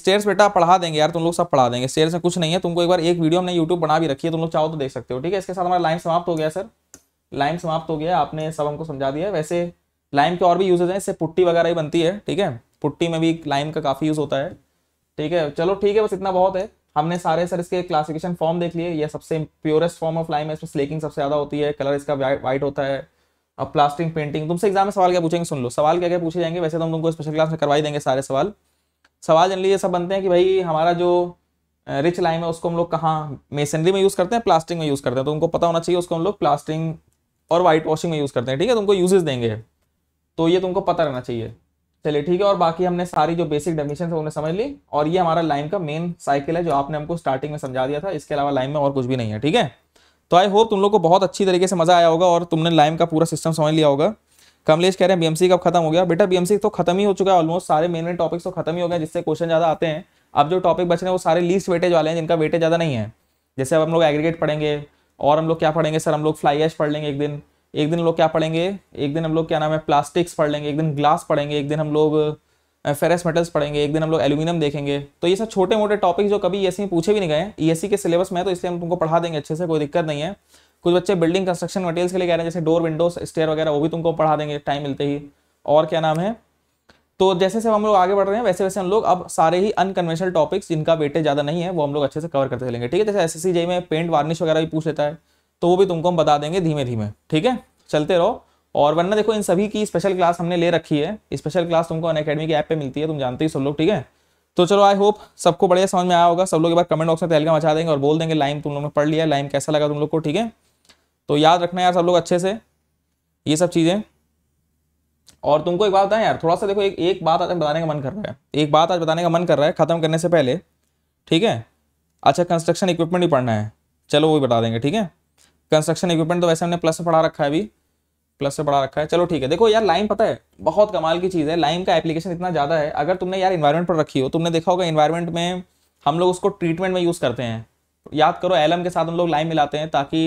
स्टेयर्स बेटा पढ़ा देंगे यार तुम लोग सब पढ़ा देंगे स्टेयर्स में कुछ नहीं है तुमको एक बार एक वीडियो हमने यूट्यूब बना भी रखी है तुम लोग चाहो तो देख सकते हो ठीक है इसके साथ हमारा लाइन समाप्त हो गया सर लाइन समाप्त हो गया आपने सब हमको समझा दिया वैसे लाइम के और भी यूजेज हैं इससे पुट्टी वगैरह ही बनती है ठीक है पुट्टी में भी लाइम का काफ़ी यूज़ होता है ठीक है चलो ठीक है बस इतना बहुत है हमने सारे सर इसके क्लासिफिकेशन फॉर्म देख लिए ये सबसे प्योरेस्ट फॉर्म ऑफ लाइम है इसमें स्लेकिंग सबसे ज़्यादा होती है कलर इसका व्हाइट होता है और प्लास्टिक पेंटिंग तुमसे एग्जाम में सवाल क्या पूछेंगे सुन लो सवाल क्या क्या पूछे जाएंगे वैसे तो हम तुमको स्पेशल क्लास में करवाई देंगे सारे सवाल सवाल जनरली ये सब बनते हैं कि भाई हमारा जो रिच लाइम है उसको हम लोग कहाँ मेसनरी में यूज़ करते हैं प्लास्टिक में यूज़ करते हैं तो उनको पता होना चाहिए उसको हम लोग प्लास्टिक और वाइट वॉशिंग में यूज़ करते हैं ठीक है तुमको तो यूजेज देंगे तो ये तुमको पता रहना चाहिए चलिए ठीक है और बाकी हमने सारी जो बेसिक डेफिनेशन है उन्हें समझ ली और ये हमारा लाइन का मेन साइकिल है जो आपने हमको स्टार्टिंग में समझा दिया था इसके अलावा लाइन में और कुछ भी नहीं है ठीक है तो आई होप तुम लोग को बहुत अच्छी तरीके से मजा आया होगा और तुमने लाइम का पूरा सिस्टम समझ लिया होगा कमलेश कह रहे हैं बीएमसी कब खत्म हो गया बेटा बीएमसी तो खत्म ही हो चुका है ऑलमोस्ट सारे मेन मेन टॉपिक्स तो खत्म ही हो गए जिससे क्वेश्चन ज्यादा आते हैं अब जो टॉपिक बच रहे हैं वो सारे लीस्ट वेटेज वाले हैं जिनका वेटेज ज्यादा नहीं है जैसे अब हम लोग एग्रीगेट पढ़ेंगे और हम लोग क्या पढ़ेंगे सर हम लोग फ्लाई एश पढ़ लेंगे एक दिन एक दिन हम लोग क्या पढ़ेंगे एक दिन हम लोग क्या नाम है प्लास्टिक्स पढ़ लेंगे एक दिन ग्लास पढ़ेंगे एक दिन हम लोग फेरस मेटल्स पढ़ेंगे एक दिन हम लोग एल्यूमिनियम देखेंगे तो ये सब छोटे मोटे टॉपिक जो कभी ई e में e पूछे भी नहीं गए ई e के सिलेबस में है तो इसलिए हम तुमको पढ़ा देंगे अच्छे से कोई दिक्कत नहीं है कुछ बच्चे बिल्डिंग कंस्ट्रक्शन मटेरियल्स के लिए कह रहे हैं जैसे डोर विंडोज स्टेयर वगैरह वो भी तुमको पढ़ा देंगे टाइम मिलते ही और क्या नाम है तो जैसे जैसे हम लोग आगे बढ़ रहे हैं वैसे वैसे हम लोग अब सारे ही अनकन्वेंशनल टॉपिक्स जिनका वेटेज ज़्यादा नहीं है वो हम लोग अच्छे से कवर करते चलेंगे ठीक है जैसे एस एस में पेंट वार्निश वगैरह भी पूछ लेता है तो वो भी तुमको हम बता देंगे धीमे धीमे ठीक है चलते रहो और वरना देखो इन सभी की स्पेशल क्लास हमने ले रखी है स्पेशल क्लास तुमको अन अकेडमी के ऐप पे मिलती है तुम जानते ही सब लोग ठीक है तो चलो आई होप सबको बढ़िया समझ में आया होगा सब लोग एक बार कमेंट बॉक्स में तहलका मचा देंगे और बोल देंगे लाइम तुम लोगों ने पढ़ लिया लाइम कैसा लगा तुम लोग को ठीक है तो याद रखना यार सब लोग अच्छे से ये सब चीज़ें और तुमको एक बात बताएं यार थोड़ा सा देखो एक एक बात आज बताने का मन कर रहा है एक बात आज बताने का मन कर रहा है ख़त्म करने से पहले ठीक है अच्छा कंस्ट्रक्शन इक्विपमेंट ही पढ़ना है चलो वो भी बता देंगे ठीक है कंस्ट्रक्शन इक्विपमेंट तो वैसे हमने प्लस से पढ़ा रखा है अभी प्लस से पढ़ा रखा है चलो ठीक है देखो यार लाइम पता है बहुत कमाल की चीज़ है लाइम का एप्लीकेशन इतना ज़्यादा है अगर तुमने यार इन्वायरमेंट पर रखी हो तुमने देखा होगा इन्वायरमेंट में हम लोग उसको ट्रीटमेंट में यूज़ करते हैं याद करो एलम के साथ हम लोग लाइम मिलाते हैं ताकि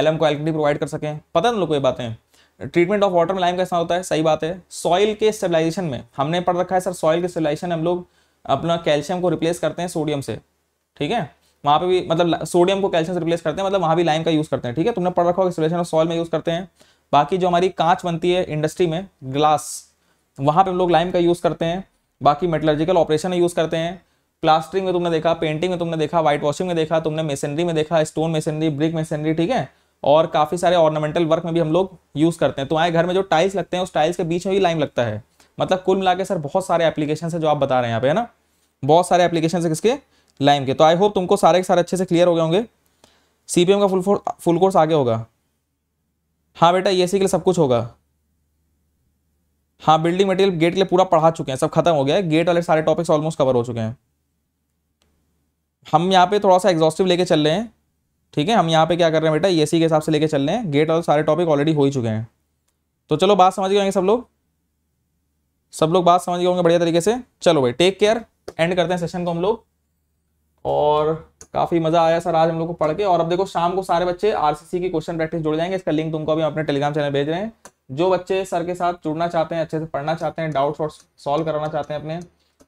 एलम को एल्कडी प्रोवाइड कर सकें पता है ना लोग को ये बातें ट्रीटमेंट ऑफ वाटर में लाइम कैसा होता है सही बात है सॉइल के स्टेबलाइजेशन में हमने पढ़ रखा है सर सॉइल के स्टेबलाइजेशन हम लोग अपना कैल्शियम को रिप्लेस करते हैं सोडियम से ठीक है वहाँ पे भी मतलब सोडियम को कैल्शियम से रिप्लेस करते हैं मतलब वहाँ भी लाइम का यूज़ करते हैं ठीक है तुमने पढ़ रखा होगा सोलेशन सॉल में यूज़ करते हैं बाकी जो हमारी कांच बनती है इंडस्ट्री में ग्लास वहाँ पे हम लोग लाइम का यूज़ करते हैं बाकी मेटलर्जिकल ऑपरेशन में यूज़ करते हैं प्लास्टरिंग में तुमने देखा पेंटिंग में तुमने देखा वाइट वॉशिंग में देखा तुमने मेसनरी में देखा स्टोन मेसनरी ब्रिक मेसनरी ठीक है और काफ़ी सारे ऑर्नामेंटल वर्क में भी हम लोग यूज़ करते हैं तो आए घर में जो टाइल्स लगते हैं उस टाइल्स के बीच में भी लाइम लगता है मतलब कुल मिला के सर बहुत सारे एप्लीकेशन है जो आप बता रहे हैं यहाँ पे है ना बहुत सारे एप्लीकेशन है किसके लाइम के तो आई होप तुमको सारे के सारे अच्छे से क्लियर हो गए होंगे सी का फुल फुल कोर्स आगे होगा हाँ बेटा सी e के लिए सब कुछ होगा हाँ बिल्डिंग मटेरियल गेट के लिए पूरा पढ़ा चुके हैं सब खत्म हो गया है गेट वाले सारे टॉपिक्स ऑलमोस्ट कवर हो चुके हैं हम यहाँ पे थोड़ा सा एग्जॉस्टिव लेके चल रहे हैं ठीक है हम यहाँ पे क्या कर रहे हैं बेटा सी e के हिसाब से लेके चल रहे हैं गेट वाले सारे टॉपिक ऑलरेडी हो ही चुके हैं तो चलो बात समझ गए होंगे सब लोग सब लोग बात समझ गए होंगे बढ़िया तरीके से चलो भाई टेक केयर एंड करते हैं सेशन को हम लोग और काफ़ी मज़ा आया सर आज हम लोग को पढ़ के और अब देखो शाम को सारे बच्चे आरसीसी की क्वेश्चन प्रैक्टिस जुड़ जाएंगे इसका लिंक तुमको अभी अपने टेलीग्राम चैनल भेज रहे हैं जो बच्चे सर के साथ जुड़ना चाहते हैं अच्छे से पढ़ना चाहते हैं डाउट्स और सॉल्व कराना चाहते हैं अपने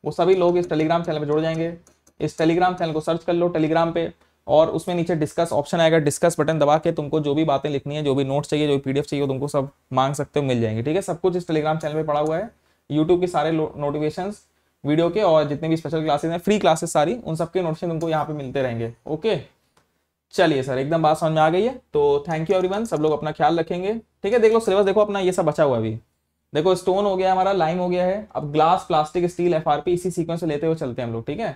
वो सभी लोग इस टेलीग्राम चैनल पर जुड़ जाएंगे इस टेलीग्राम चैनल को सर्च कर लो टेलीग्राम पे और उसमें नीचे डिस्कस ऑप्शन आएगा डिस्कस बटन दबा के तुमको जो भी बातें लिखनी है जो भी नोट्स चाहिए जो भी पीडीएफ चाहिए तुमको सब मांग सकते हो मिल जाएंगे ठीक है सब कुछ इस टेलीग्राम चैनल पर पड़ा हुआ है यूट्यूब के सारे नोटिफिकेशन वीडियो के और जितने भी स्पेशल क्लासेस हैं फ्री क्लासेस सारी उन सबके नोटिफिकेशन तुमको यहाँ पे मिलते रहेंगे ओके चलिए सर एकदम बात समझ में आ गई है तो थैंक यू एवरीवन सब लोग अपना ख्याल रखेंगे ठीक है देख लो सिलेबस देखो अपना ये सब बचा हुआ अभी देखो स्टोन हो गया हमारा लाइम हो गया है अब ग्लास प्लास्टिक स्टील एफ इसी सीक्वेंस से लेते हुए चलते हैं हम लोग ठीक है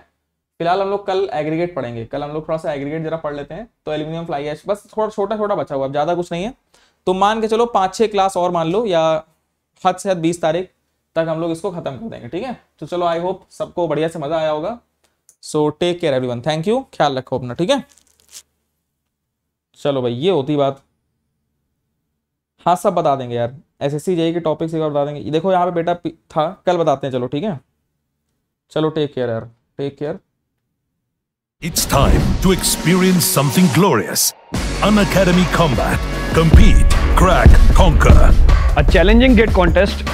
फिलहाल हम लोग कल एग्रीगेट पढ़ेंगे कल हम लोग थोड़ा सा एग्रीगेट जरा पढ़ लेते हैं तो एल्यूमिनियम फ्लाई एच बस थोड़ा छोटा छोटा बचा हुआ अब ज़्यादा कुछ नहीं है तो मान के चलो पाँच छः क्लास और मान लो या हद से हद बीस तारीख तक हम लोग इसको खत्म कर देंगे ठीक है तो चलो आई होप सबको बढ़िया से मजा आया होगा so take care everyone thank you ख्याल रखो अपना ठीक है चलो भाई ये होती बात हाँ सब बता देंगे यार एस एस के टॉपिक्स एक बार बता देंगे देखो यहाँ पे बेटा था कल बताते हैं चलो ठीक है चलो टेक केयर यार take care It's time to experience something glorious. An Academy Combat. Compete, crack, conquer. A challenging gate contest